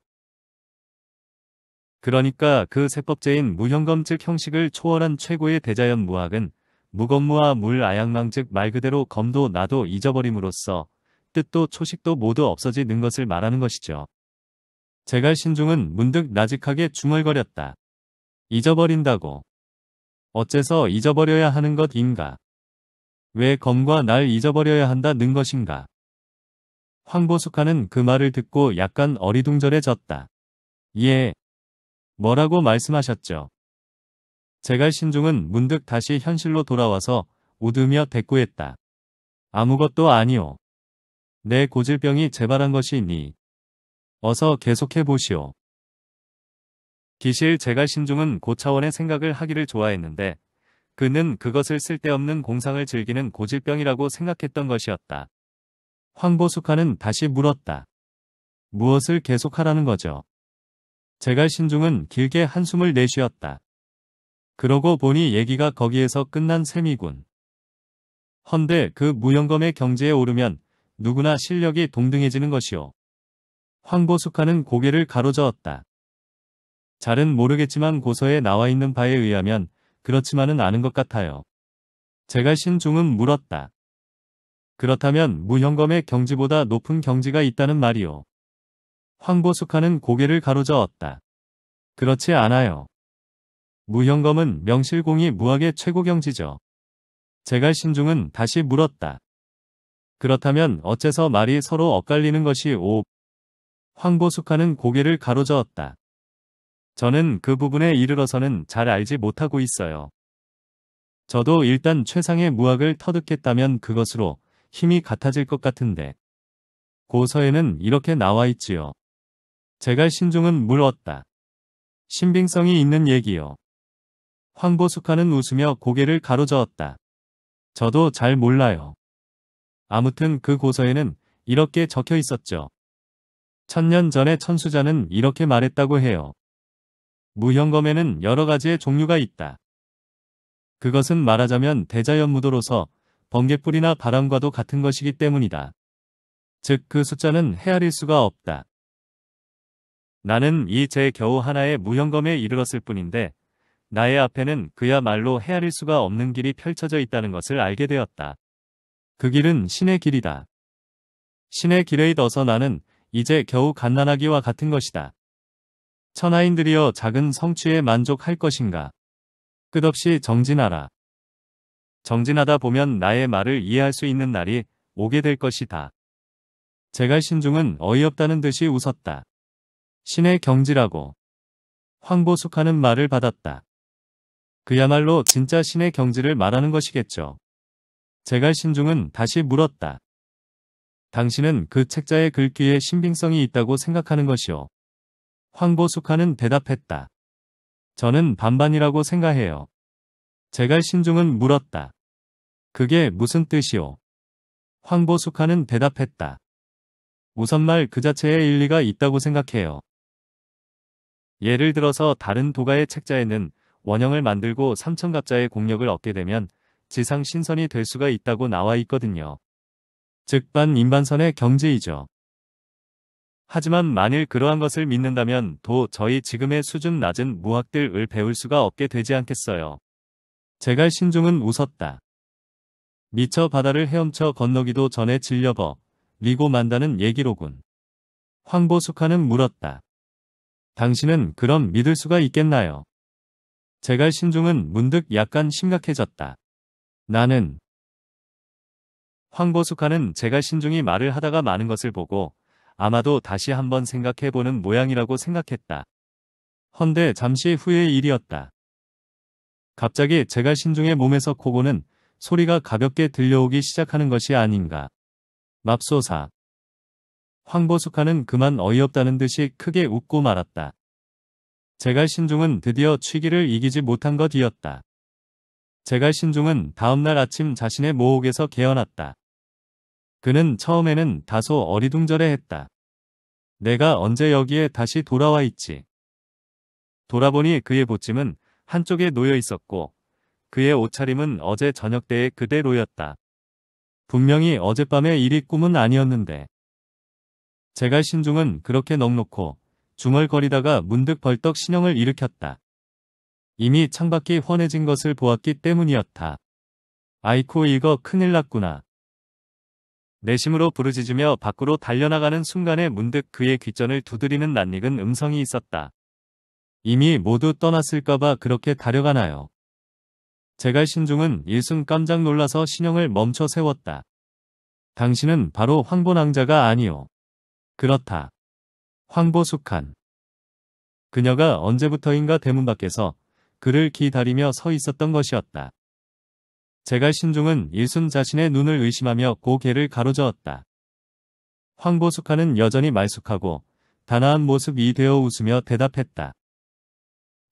그러니까 그 세법제인 무형검 즉 형식을 초월한 최고의 대자연 무학은 무검무와 물아양망 즉 말 그대로 검도 나도 잊어버림으로써 뜻도 초식도 모두 없어지는 것을 말하는 것이죠. 제갈 신중은 문득 나직하게 중얼거렸다. 잊어버린다고. 어째서 잊어버려야 하는 것인가? 왜 검과 날 잊어버려야 한다는 것인가? 황보숙하는 그 말을 듣고 약간 어리둥절해졌다. 예, 뭐라고 말씀하셨죠? 제갈 신중은 문득 다시 현실로 돌아와서 웃으며 대꾸했다. 아무것도 아니오. 내 고질병이 재발한 것이니 있 어서 계속해 보시오. 기실 제갈 신중은 고차원의 생각을 하기를 좋아했는데 그는 그것을 쓸데없는 공상을 즐기는 고질병이라고 생각했던 것이었다. 황보숙하는 다시 물었다. 무엇을 계속하라는 거죠? 제갈 신중은 길게 한숨을 내쉬었다. 그러고 보니 얘기가 거기에서 끝난 셈이군. 헌데 그 무영검의 경지에 오르면 누구나 실력이 동등해지는 것이오. 황보숙하는 고개를 가로저었다. 잘은 모르겠지만 고서에 나와 있는 바에 의하면 그렇지만은 않은 것 같아요. 제갈 신중은 물었다. 그렇다면 무형검의 경지보다 높은 경지가 있다는 말이오. 황보숙하는 고개를 가로저었다. 그렇지 않아요. 무형검은 명실공히 무학의 최고 경지죠. 제갈 신중은 다시 물었다. 그렇다면 어째서 말이 서로 엇갈리는 것이 오. 황보숙하는 고개를 가로저었다. 저는 그 부분에 이르러서는 잘 알지 못하고 있어요. 저도 일단 최상의 무학을 터득했다면 그것으로 힘이 같아질 것 같은데. 고서에는 이렇게 나와 있지요. 제갈 신중은 물었다. 신빙성이 있는 얘기요. 황보숙하는 웃으며 고개를 가로저었다. 저도 잘 몰라요. 아무튼 그 고서에는 이렇게 적혀 있었죠. 천년 전에 천수자는 이렇게 말했다고 해요. 무형검에는 여러 가지의 종류가 있다. 그것은 말하자면 대자연무도로서 번개불이나 바람과도 같은 것이기 때문이다. 즉 그 숫자는 헤아릴 수가 없다. 나는 이 제 겨우 하나의 무형검에 이르렀을 뿐인데 나의 앞에는 그야말로 헤아릴 수가 없는 길이 펼쳐져 있다는 것을 알게 되었다. 그 길은 신의 길이다. 신의 길에 이어서 나는 이제 겨우 갓난아기와 같은 것이다. 천하인들이여 작은 성취에 만족할 것인가. 끝없이 정진하라. 정진하다 보면 나의 말을 이해할 수 있는 날이 오게 될 것이다. 제갈 신중은 어이없다는 듯이 웃었다. 신의 경지라고 황보숙하는 말을 받았다. 그야말로 진짜 신의 경지를 말하는 것이겠죠. 제갈 신중은 다시 물었다. 당신은 그 책자의 글귀에 신빙성이 있다고 생각하는 것이오. 황보숙하는 대답했다. 저는 반반이라고 생각해요. 제갈 신중은 물었다. 그게 무슨 뜻이오? 황보숙하는 대답했다. 우선 말 그 자체에 일리가 있다고 생각해요. 예를 들어서 다른 도가의 책자에는 원형을 만들고 삼천갑자의 공력을 얻게 되면 지상 신선이 될 수가 있다고 나와 있거든요. 즉 반인반선의 경제이죠 하지만 만일 그러한 것을 믿는다면 도 저희 지금의 수준 낮은 무학들을 배울 수가 없게 되지 않겠어요. 제갈 신중은 웃었다. 미처 바다를 헤엄쳐 건너기도 전에 질려버 리고 만다는 얘기로군. 황보숙하는 물었다. 당신은 그럼 믿을 수가 있겠나요? 제갈 신중은 문득 약간 심각해졌다. 나는 황보숙하는 제갈 신중이 말을 하다가 많은 것을 보고 아마도 다시 한번 생각해보는 모양이라고 생각했다. 헌데 잠시 후의 일이었다. 갑자기 제갈 신중의 몸에서 코고는 소리가 가볍게 들려오기 시작하는 것이 아닌가. 맙소사. 황보숙하는 그만 어이없다는 듯이 크게 웃고 말았다. 제갈 신중은 드디어 취기를 이기지 못한 것이었다. 제갈 신중은 다음날 아침 자신의 모옥에서 개어났다. 그는 처음에는 다소 어리둥절해했다. 내가 언제 여기에 다시 돌아와 있지? 돌아보니 그의 보침은 한쪽에 놓여 있었고 그의 옷차림은 어제 저녁 때의 그대로였다. 분명히 어젯밤의 일이 꿈은 아니었는데 제갈 신중은 그렇게 넉넉고 중얼거리다가 문득 벌떡 신형을 일으켰다. 이미 창밖이 훤해진 것을 보았기 때문이었다. 아이코 이거 큰일 났구나. 내심으로 부르짖으며 밖으로 달려나가는 순간에 문득 그의 귀전을 두드리는 낯익은 음성이 있었다. 이미 모두 떠났을까봐 그렇게 달려가나요. 제갈 신중은 일순 깜짝 놀라서 신형을 멈춰 세웠다. 당신은 바로 황본왕자가 아니오. 그렇다. 황보숙한. 그녀가 언제부터인가 대문 밖에서 그를 기다리며 서 있었던 것이었다. 제가 신중은 일순 자신의 눈을 의심하며 고개를 가로저었다. 황보숙한은 여전히 말숙하고 단아한 모습이 되어 웃으며 대답했다.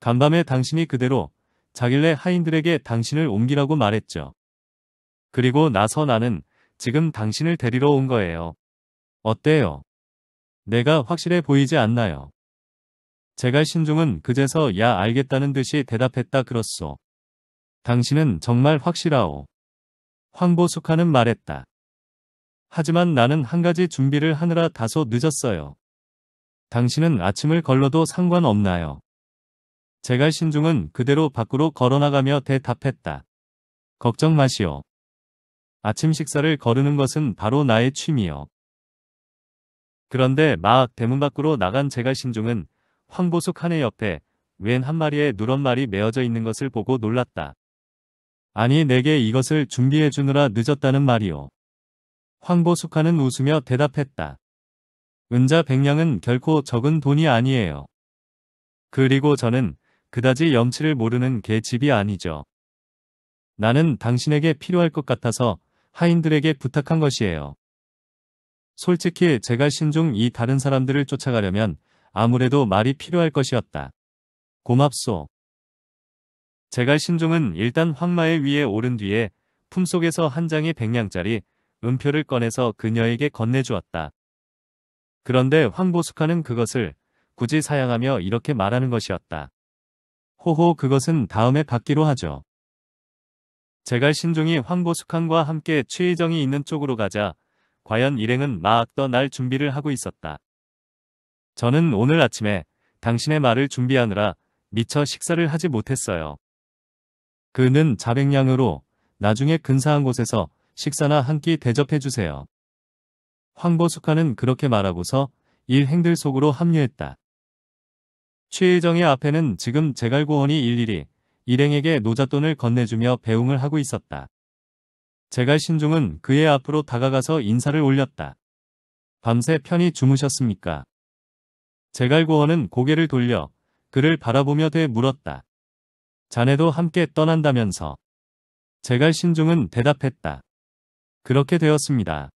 간밤에 당신이 그대로 자길래 하인들에게 당신을 옮기라고 말했죠. 그리고 나서 나는 지금 당신을 데리러 온 거예요. 어때요? 내가 확실해 보이지 않나요? 제갈 신종은 그제서 야 알겠다는 듯이 대답했다 그렇소. 당신은 정말 확실하오. 황보숙하는 말했다. 하지만 나는 한 가지 준비를 하느라 다소 늦었어요. 당신은 아침을 걸러도 상관없나요? 제갈 신중은 그대로 밖으로 걸어나가며 대답했다. 걱정 마시오. 아침 식사를 거르는 것은 바로 나의 취미요. 그런데 막 대문 밖으로 나간 제갈 신중은 황보숙 한의 옆에 웬 한 마리의 누런 말이 매어져 있는 것을 보고 놀랐다. 아니 내게 이것을 준비해 주느라 늦었다는 말이오. 황보숙 한은 웃으며 대답했다. 은자 백냥은 결코 적은 돈이 아니에요. 그리고 저는 그다지 염치를 모르는 개집이 아니죠. 나는 당신에게 필요할 것 같아서 하인들에게 부탁한 것이에요. 솔직히 제가 신중 이 다른 사람들을 쫓아가려면 아무래도 말이 필요할 것이었다. 고맙소. 제갈 신종은 일단 황마의 위에 오른 뒤에 품속에서 한 장의 백냥짜리 은표를 꺼내서 그녀에게 건네주었다. 그런데 황보숙하는 그것을 굳이 사양하며 이렇게 말하는 것이었다. 호호 그것은 다음에 받기로 하죠. 제갈 신종이 황보숙한과 함께 최희정이 있는 쪽으로 가자 과연 일행은 막 떠날 준비를 하고 있었다. 저는 오늘 아침에 당신의 말을 준비하느라 미처 식사를 하지 못했어요. 그는 자백량으로 나중에 근사한 곳에서 식사나 한 끼 대접해주세요. 황보숙하는 그렇게 말하고서 일행들 속으로 합류했다. 최일정의 앞에는 지금 제갈고원이 일일이 일행에게 노잣돈을 건네주며 배웅을 하고 있었다. 제갈 신종은 그의 앞으로 다가가서 인사를 올렸다. 밤새 편히 주무셨습니까? 제갈고원은 고개를 돌려 그를 바라보며 되 물었다. 자네도 함께 떠난다면서. 제갈 신종은 대답했다. 그렇게 되었습니다.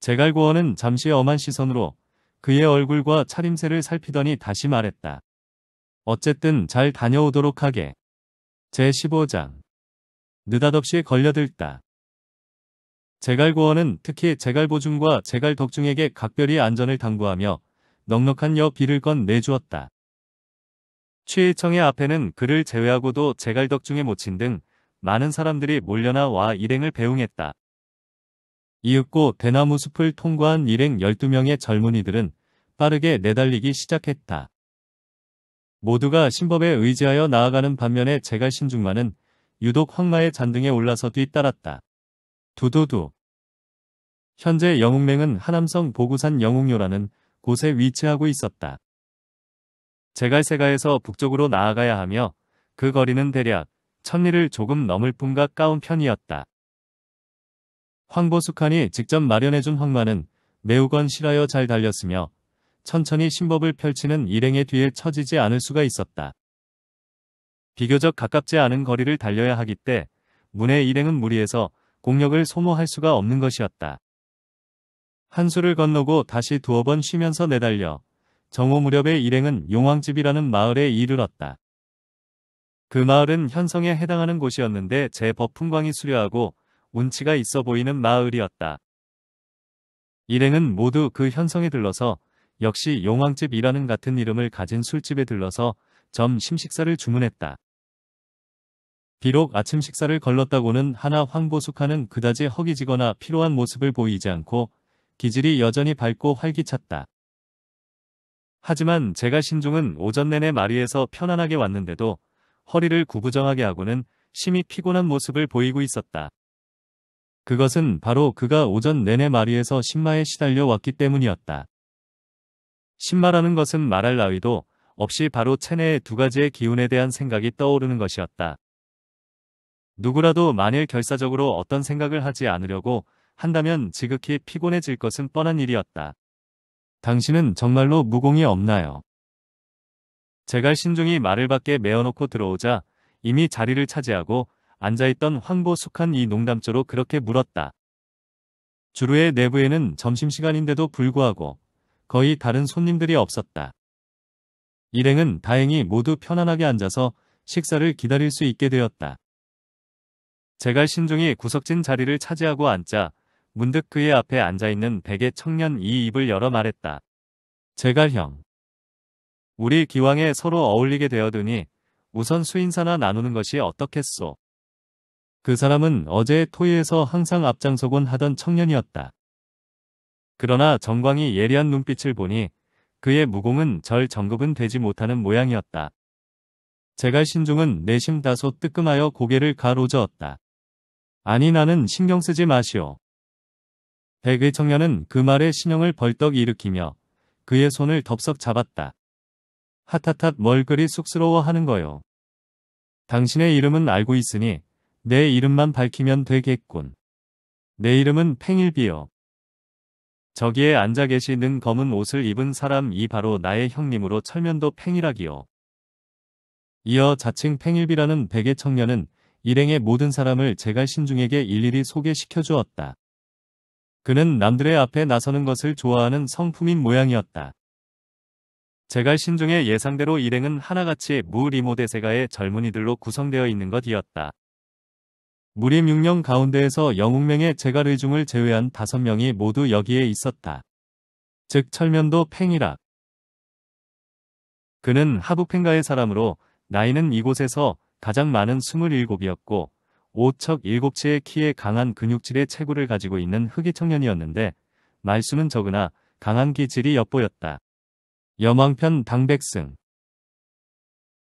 제갈고원은 잠시 엄한 시선으로 그의 얼굴과 차림새를 살피더니 다시 말했다. 어쨌든 잘 다녀오도록 하게. 제15장 느닷없이 걸려들다. 제갈고원은 특히 제갈보중과제갈덕중에게 각별히 안전을 당부하며 넉넉한 여비를 건 내주었다. 취일청의 앞에는 그를 제외하고도 제갈덕중의 모친 등 많은 사람들이 몰려나 와 일행을 배웅했다. 이윽고 대나무 숲을 통과한 일행 12명의 젊은이들은 빠르게 내달리기 시작했다. 모두가 신법에 의지하여 나아가는 반면에 제갈 신중만은 유독 황마의 잔등에 올라서 뒤따랐다. 두두두. 현재 영웅맹은 하남성 보구산 영웅요라는 곳에 위치하고 있었다. 제갈세가에서 북쪽으로 나아가야 하며 그 거리는 대략 천리를 조금 넘을 뿐과 까운 편이었다. 황보숙한이 직접 마련해준 황마는 매우 건실하여 잘 달렸으며 천천히 신법을 펼치는 일행의 뒤에 처지지 않을 수가 있었다. 비교적 가깝지 않은 거리를 달려야 하기 때 문의 일행은 무리해서 공력을 소모할 수가 없는 것이었다. 한수를 건너고 다시 두어 번 쉬면서 내달려 정오 무렵에 일행은 용왕집이라는 마을에 이르렀다. 그 마을은 현성에 해당하는 곳이었는데 제법 풍광이 수려하고 운치가 있어 보이는 마을이었다. 일행은 모두 그 현성에 들러서 역시 용왕집이라는 같은 이름을 가진 술집에 들러서 점 심식사를 주문했다. 비록 아침 식사를 걸렀다고는 하나 황보숙하는 그다지 허기지거나 피로한 모습을 보이지 않고 기질이 여전히 밝고 활기찼다. 하지만 제가 신종은 오전 내내 마리에서 편안하게 왔는데도 허리를 구부정하게 하고는 심히 피곤한 모습을 보이고 있었다. 그것은 바로 그가 오전 내내 마리에서 신마에 시달려 왔기 때문이었다. 신마라는 것은 말할 나위도 없이 바로 체내의 두 가지의 기운에 대한 생각이 떠오르는 것이었다. 누구라도 만일 결사적으로 어떤 생각을 하지 않으려고 한다면 지극히 피곤해질 것은 뻔한 일이었다. 당신은 정말로 무공이 없나요? 제갈 신중이 말을 밖에 메어놓고 들어오자 이미 자리를 차지하고 앉아있던 황보숙한 이 농담조로 그렇게 물었다. 주루의 내부에는 점심시간인데도 불구하고 거의 다른 손님들이 없었다. 일행은 다행히 모두 편안하게 앉아서 식사를 기다릴 수 있게 되었다. 제갈 신중이 구석진 자리를 차지하고 앉자 문득 그의 앞에 앉아있는 백의 청년이 입을 열어 말했다. 제갈형. 우리 기왕에 서로 어울리게 되어두니 우선 수인사나 나누는 것이 어떻겠소. 그 사람은 어제 토의에서 항상 앞장서곤 하던 청년이었다. 그러나 정광이 예리한 눈빛을 보니 그의 무공은 절 정급은 되지 못하는 모양이었다. 제갈 신중은 내심 다소 뜨끔하여 고개를 가로저었다. 아니 나는 신경 쓰지 마시오. 백의 청년은 그 말에 신형을 벌떡 일으키며 그의 손을 덥석 잡았다. 하타탓 뭘 그리 쑥스러워하는 거요. 당신의 이름은 알고 있으니 내 이름만 밝히면 되겠군. 내 이름은 팽일비요. 저기에 앉아 계시는 검은 옷을 입은 사람이 바로 나의 형님으로 철면도 팽일하기요 이어 자칭 팽일비라는 백의 청년은 일행의 모든 사람을 제갈 신중에게 일일이 소개시켜 주었다. 그는 남들의 앞에 나서는 것을 좋아하는 성품인 모양이었다. 제갈 신중의 예상대로 일행은 하나같이 무리모데세가의 젊은이들로 구성되어 있는 것이었다. 무림 6명 가운데에서 영웅명의 제갈의중을 제외한 5명이 모두 여기에 있었다. 즉 철면도 팽이라. 그는 하부팽가의 사람으로 나이는 이곳에서 가장 많은 27이었고 5척 7치의 키에 강한 근육질의 체구를 가지고 있는 흑이 청년이었는데 말수는 적으나 강한 기질이 엿보였다. 여왕편 당백승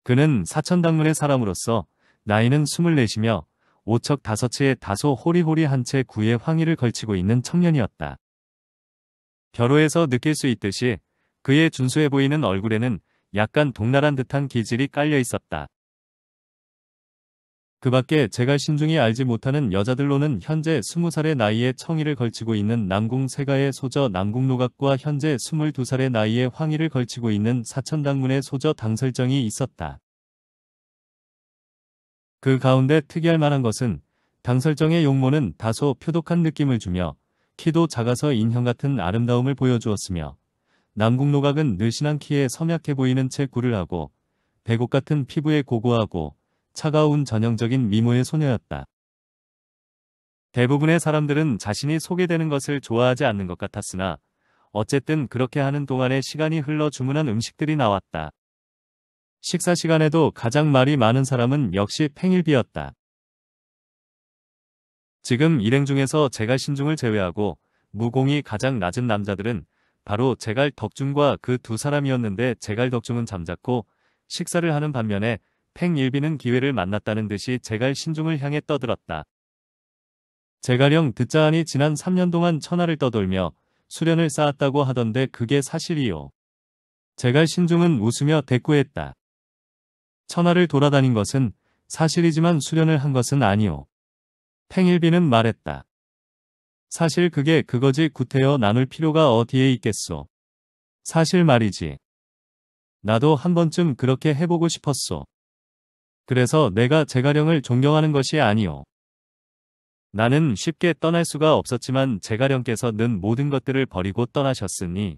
그는 사천당문의 사람으로서 나이는 24이며 5척 5치의 다소 호리호리한 채 구의 황의를 걸치고 있는 청년이었다. 벼로에서 느낄 수 있듯이 그의 준수해 보이는 얼굴에는 약간 동나란 듯한 기질이 깔려 있었다. 그 밖에 제가 신중히 알지 못하는 여자들로는 현재 20살의 나이에 청의를 걸치고 있는 남궁 세가의 소저 남궁노각과 현재 22살의 나이에 황희를 걸치고 있는 사천당문의 소저 당설정이 있었다. 그 가운데 특이할 만한 것은 당설정의 용모는 다소 표독한 느낌을 주며 키도 작아서 인형 같은 아름다움을 보여주었으며 남궁노각은 느신한 키에 섬약해 보이는 채 굴을 하고 배곡 같은 피부에 고고하고 차가운 전형적인 미모의 소녀였다. 대부분의 사람들은 자신이 소개되는 것을 좋아하지 않는 것 같았으나 어쨌든 그렇게 하는 동안에 시간이 흘러 주문한 음식들이 나왔다. 식사 시간에도 가장 말이 많은 사람은 역시 팽일비였다. 지금 일행 중에서 제갈 신중을 제외하고 무공이 가장 낮은 남자들은 바로 제갈 덕중과 그 두 사람이었는데 제갈 덕중은 잠자코 식사를 하는 반면에 팽일비는 기회를 만났다는 듯이 제갈 신중을 향해 떠들었다. 제갈형 듣자하니 지난 3년 동안 천하를 떠돌며 수련을 쌓았다고 하던데 그게 사실이요. 제갈 신중은 웃으며 대꾸했다. 천하를 돌아다닌 것은 사실이지만 수련을 한 것은 아니오. 팽일비는 말했다. 사실 그게 그거지 구태여 나눌 필요가 어디에 있겠소. 사실 말이지. 나도 한 번쯤 그렇게 해보고 싶었소. 그래서 내가 제가령을 존경하는 것이 아니요. 나는 쉽게 떠날 수가 없었지만 제가령께서 는 모든 것들을 버리고 떠나셨으니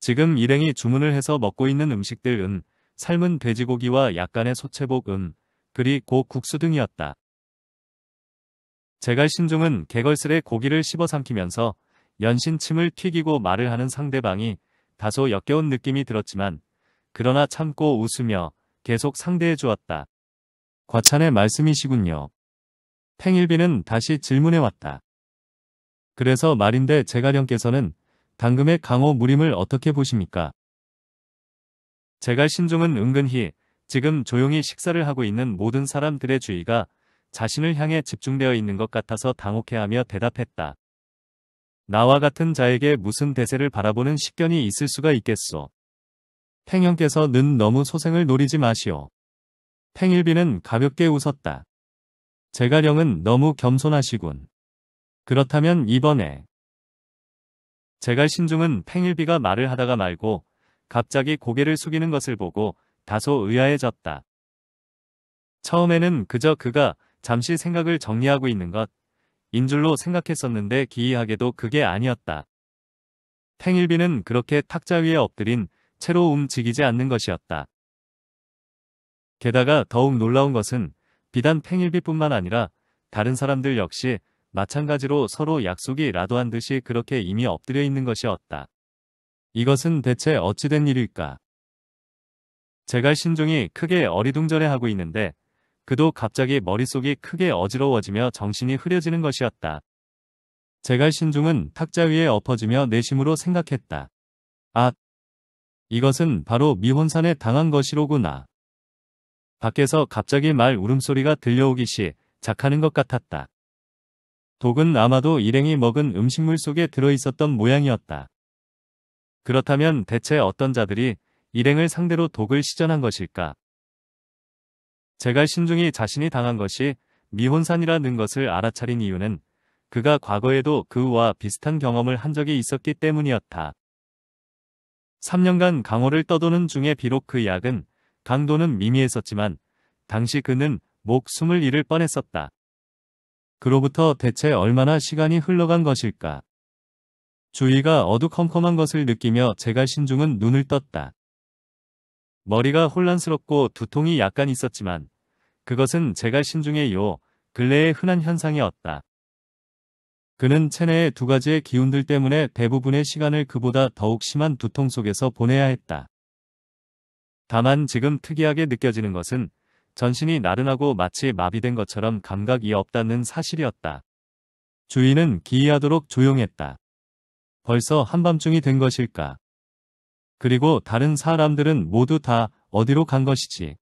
지금 일행이 주문을 해서 먹고 있는 음식들은 삶은 돼지고기와 약간의 소채복음, 그리고 국수 등이었다. 제갈 신종은 개걸슬에 고기를 씹어 삼키면서 연신 침을 튀기고 말을 하는 상대방이 다소 역겨운 느낌이 들었지만 그러나 참고 웃으며 계속 상대해 주었다. 과찬의 말씀이시군요. 팽일비는 다시 질문해 왔다. 그래서 말인데 제갈령께서는 당금의 강호 무림을 어떻게 보십니까? 제갈 신종은 은근히 지금 조용히 식사를 하고 있는 모든 사람들의 주의가 자신을 향해 집중되어 있는 것 같아서 당혹해하며 대답했다. 나와 같은 자에게 무슨 대세를 바라보는 식견이 있을 수가 있겠소. 팽형께서는 너무 소생을 노리지 마시오. 팽일비는 가볍게 웃었다. 제가령은 너무 겸손하시군. 그렇다면 이번에 제갈 신중은 팽일비가 말을 하다가 말고 갑자기 고개를 숙이는 것을 보고 다소 의아해졌다. 처음에는 그저 그가 잠시 생각을 정리하고 있는 것, 인 줄로 생각했었는데 기이하게도 그게 아니었다. 팽일비는 그렇게 탁자 위에 엎드린 채로 움직이지 않는 것이었다. 게다가 더욱 놀라운 것은 비단 팽일비뿐만 아니라 다른 사람들 역시 마찬가지로 서로 약속이 라도 한 듯이 그렇게 이미 엎드려 있는 것이었다. 이것은 대체 어찌된 일일까? 제갈 신종이 크게 어리둥절해하고 있는데 그도 갑자기 머릿속이 크게 어지러워지며 정신이 흐려지는 것이었다. 제갈 신종은 탁자 위에 엎어지며 내심으로 생각했다. 아, 이것은 바로 미혼산에 당한 것이로구나. 밖에서 갑자기 말 울음소리가 들려오기 시 작하는 것 같았다. 독은 아마도 일행이 먹은 음식물 속에 들어있었던 모양이었다. 그렇다면 대체 어떤 자들이 일행을 상대로 독을 시전한 것일까? 제가신중히 자신이 당한 것이 미혼산이라는 것을 알아차린 이유는 그가 과거에도 그와 비슷한 경험을 한 적이 있었기 때문이었다. 3년간 강호를 떠도는 중에 비록 그 약은 강도는 미미했었지만 당시 그는 목숨을 잃을 뻔했었다. 그로부터 대체 얼마나 시간이 흘러간 것일까? 주위가 어두컴컴한 것을 느끼며 제갈 신중은 눈을 떴다. 머리가 혼란스럽고 두통이 약간 있었지만 그것은 제갈 신중의 요 근래의 흔한 현상이었다. 그는 체내의 두 가지의 기운들 때문에 대부분의 시간을 그보다 더욱 심한 두통 속에서 보내야 했다. 다만 지금 특이하게 느껴지는 것은 전신이 나른하고 마치 마비된 것처럼 감각이 없다는 사실이었다. 주인은 기이하도록 조용했다. 벌써 한밤중이 된 것일까? 그리고 다른 사람들은 모두 다 어디로 간 것이지?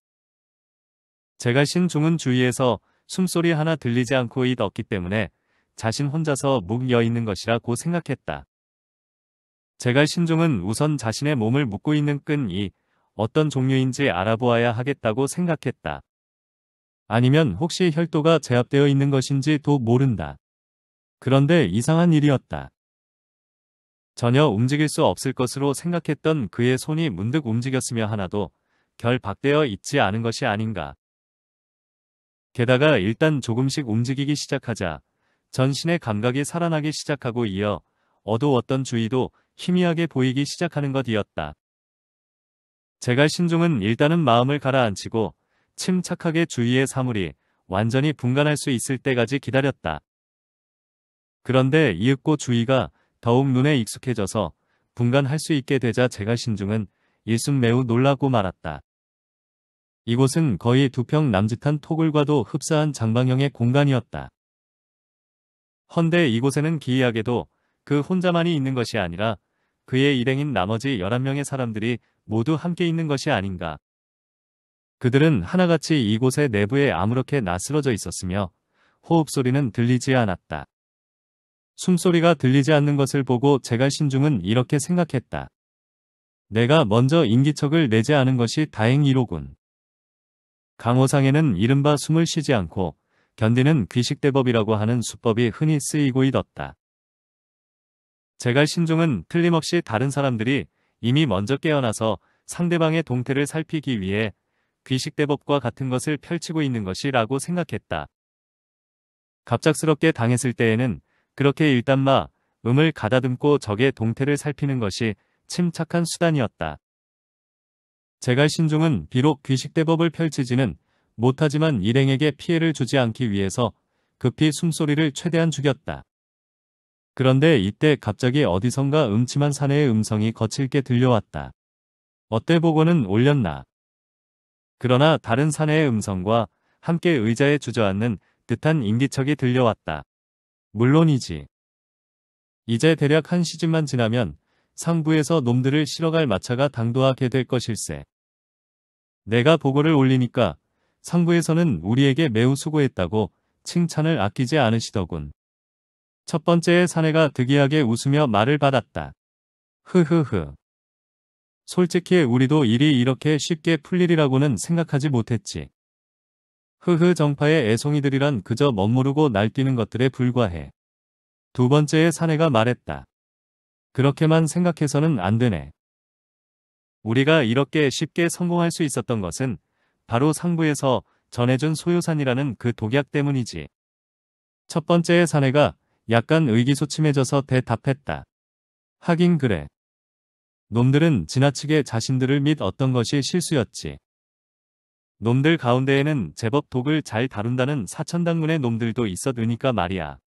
제가 신종은 주위에서 숨소리 하나 들리지 않고 있었기 때문에 자신 혼자서 묶여 있는 것이라고 생각했다. 제갈 신종은 우선 자신의 몸을 묶고 있는 끈이 어떤 종류인지 알아보아야 하겠다고 생각했다. 아니면 혹시 혈도가 제압되어 있는 것인지도 모른다. 그런데 이상한 일이었다. 전혀 움직일 수 없을 것으로 생각했던 그의 손이 문득 움직였으며 하나도 결 박되어 있지 않은 것이 아닌가. 게다가 일단 조금씩 움직이기 시작하자 전신의 감각이 살아나기 시작하고 이어 어두웠던 주위도 희미하게 보이기 시작하는 것이었다. 제갈 신종은 일단은 마음을 가라앉히고 침착하게 주위의 사물이 완전히 분간할 수 있을 때까지 기다렸다. 그런데 이윽고 주위가 더욱 눈에 익숙해져서 분간할 수 있게 되자 제갈 신중은 일순 매우 놀라고 말았다. 이곳은 거의 두 평 남짓한 토굴과도 흡사한 장방형의 공간이었다. 헌데 이곳에는 기이하게도 그 혼자만이 있는 것이 아니라 그의 일행인 나머지 11명의 사람들이 모두 함께 있는 것이 아닌가. 그들은 하나같이 이곳의 내부에 아무렇게 나스러져 있었으며 호흡 소리는 들리지 않았다. 숨소리가 들리지 않는 것을 보고 제갈 신중은 이렇게 생각했다. 내가 먼저 인기척을 내지 않은 것이 다행이로군. 강호상에는 이른바 숨을 쉬지 않고 견디는 귀식대법이라고 하는 수법이 흔히 쓰이고 있었다. 제갈 신종은 틀림없이 다른 사람들이 이미 먼저 깨어나서 상대방의 동태를 살피기 위해 귀식대법과 같은 것을 펼치고 있는 것이라고 생각했다. 갑작스럽게 당했을 때에는 그렇게 일단마 음을 가다듬고 적의 동태를 살피는 것이 침착한 수단이었다. 제갈 신종은 비록 귀식대법을 펼치지는 못하지만 일행에게 피해를 주지 않기 위해서 급히 숨소리를 최대한 죽였다. 그런데 이때 갑자기 어디선가 음침한 사내의 음성이 거칠게 들려왔다. 어때 보고는 올렸나? 그러나 다른 사내의 음성과 함께 의자에 주저앉는 듯한 임기척이 들려왔다. 물론이지. 이제 대략 한 시즌만 지나면 상부에서 놈들을 실어갈 마차가 당도하게 될 것일세. 내가 보고를 올리니까 상부에서는 우리에게 매우 수고했다고 칭찬을 아끼지 않으시더군. 첫 번째의 사내가 득이하게 웃으며 말을 받았다. 흐흐흐. 솔직히 우리도 일이 이렇게 쉽게 풀리리라고는 생각하지 못했지. 흐흐 정파의 애송이들이란 그저 멋모르고 날뛰는 것들에 불과해. 두 번째의 사내가 말했다. 그렇게만 생각해서는 안 되네. 우리가 이렇게 쉽게 성공할 수 있었던 것은 바로 상부에서 전해준 소요산이라는 그 독약 때문이지. 첫 번째의 사내가 약간 의기소침해져서 대답했다. 하긴 그래. 놈들은 지나치게 자신들을 믿 어떤 것이 실수였지. 놈들 가운데에는 제법 독을 잘 다룬다는 사천당문의 놈들도 있었으니까 말이야.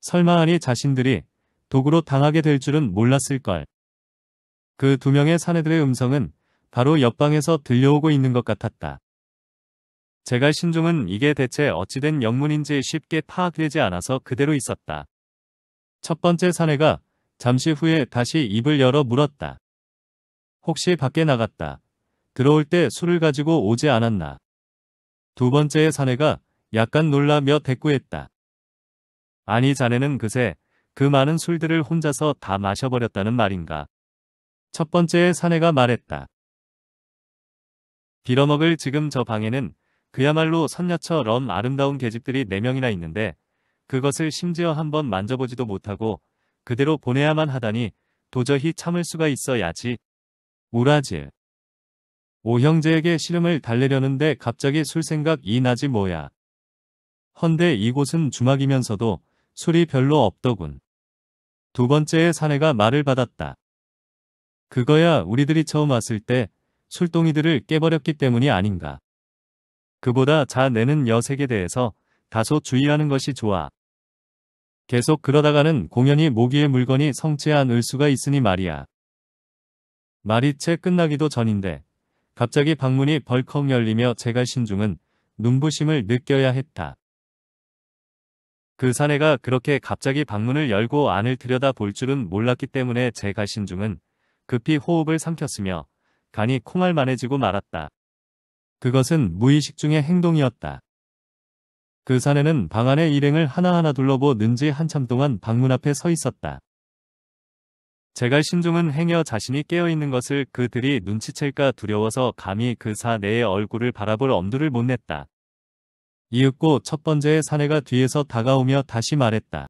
설마하니 자신들이 독으로 당하게 될 줄은 몰랐을걸. 그 두 명의 사내들의 음성은 바로 옆방에서 들려오고 있는 것 같았다. 제갈 신종은 이게 대체 어찌된 영문인지 쉽게 파악되지 않아서 그대로 있었다. 첫 번째 사내가 잠시 후에 다시 입을 열어 물었다. 혹시 밖에 나갔다. 들어올 때 술을 가지고 오지 않았나. 두 번째의 사내가 약간 놀라며 대꾸했다. 아니 자네는 그새 그 많은 술들을 혼자서 다 마셔버렸다는 말인가. 첫 번째의 사내가 말했다. 빌어먹을 지금 저 방에는 그야말로 선녀처럼 아름다운 계집들이 4명이나 있는데 그것을 심지어 한번 만져보지도 못하고 그대로 보내야만 하다니 도저히 참을 수가 있어야지. 우라질. 오형제에게 시름을 달래려는데 갑자기 술 생각이 나지 뭐야. 헌데 이곳은 주막이면서도 술이 별로 없더군. 두 번째의 사내가 말을 받았다. 그거야 우리들이 처음 왔을 때 술동이들을 깨버렸기 때문이 아닌가. 그보다 자내는 여색에 대해서 다소 주의하는 것이 좋아. 계속 그러다가는 공연이 모기의 물건이 성취한을 수가 있으니 말이야. 말이 채 끝나기도 전인데 갑자기 방문이 벌컥 열리며 제갈 신중은 눈부심을 느껴야 했다. 그 사내가 그렇게 갑자기 방문을 열고 안을 들여다 볼 줄은 몰랐기 때문에 제갈 신중은 급히 호흡을 삼켰으며 간이 콩알만해지고 말았다. 그것은 무의식 중의 행동이었다. 그 사내는 방 안의 일행을 하나하나 둘러보는지 한참 동안 방문 앞에 서 있었다. 제갈 신중은 행여 자신이 깨어있는 것을 그들이 눈치챌까 두려워서 감히 그 사내의 얼굴을 바라볼 엄두를 못 냈다. 이윽고 첫 번째의 사내가 뒤에서 다가오며 다시 말했다.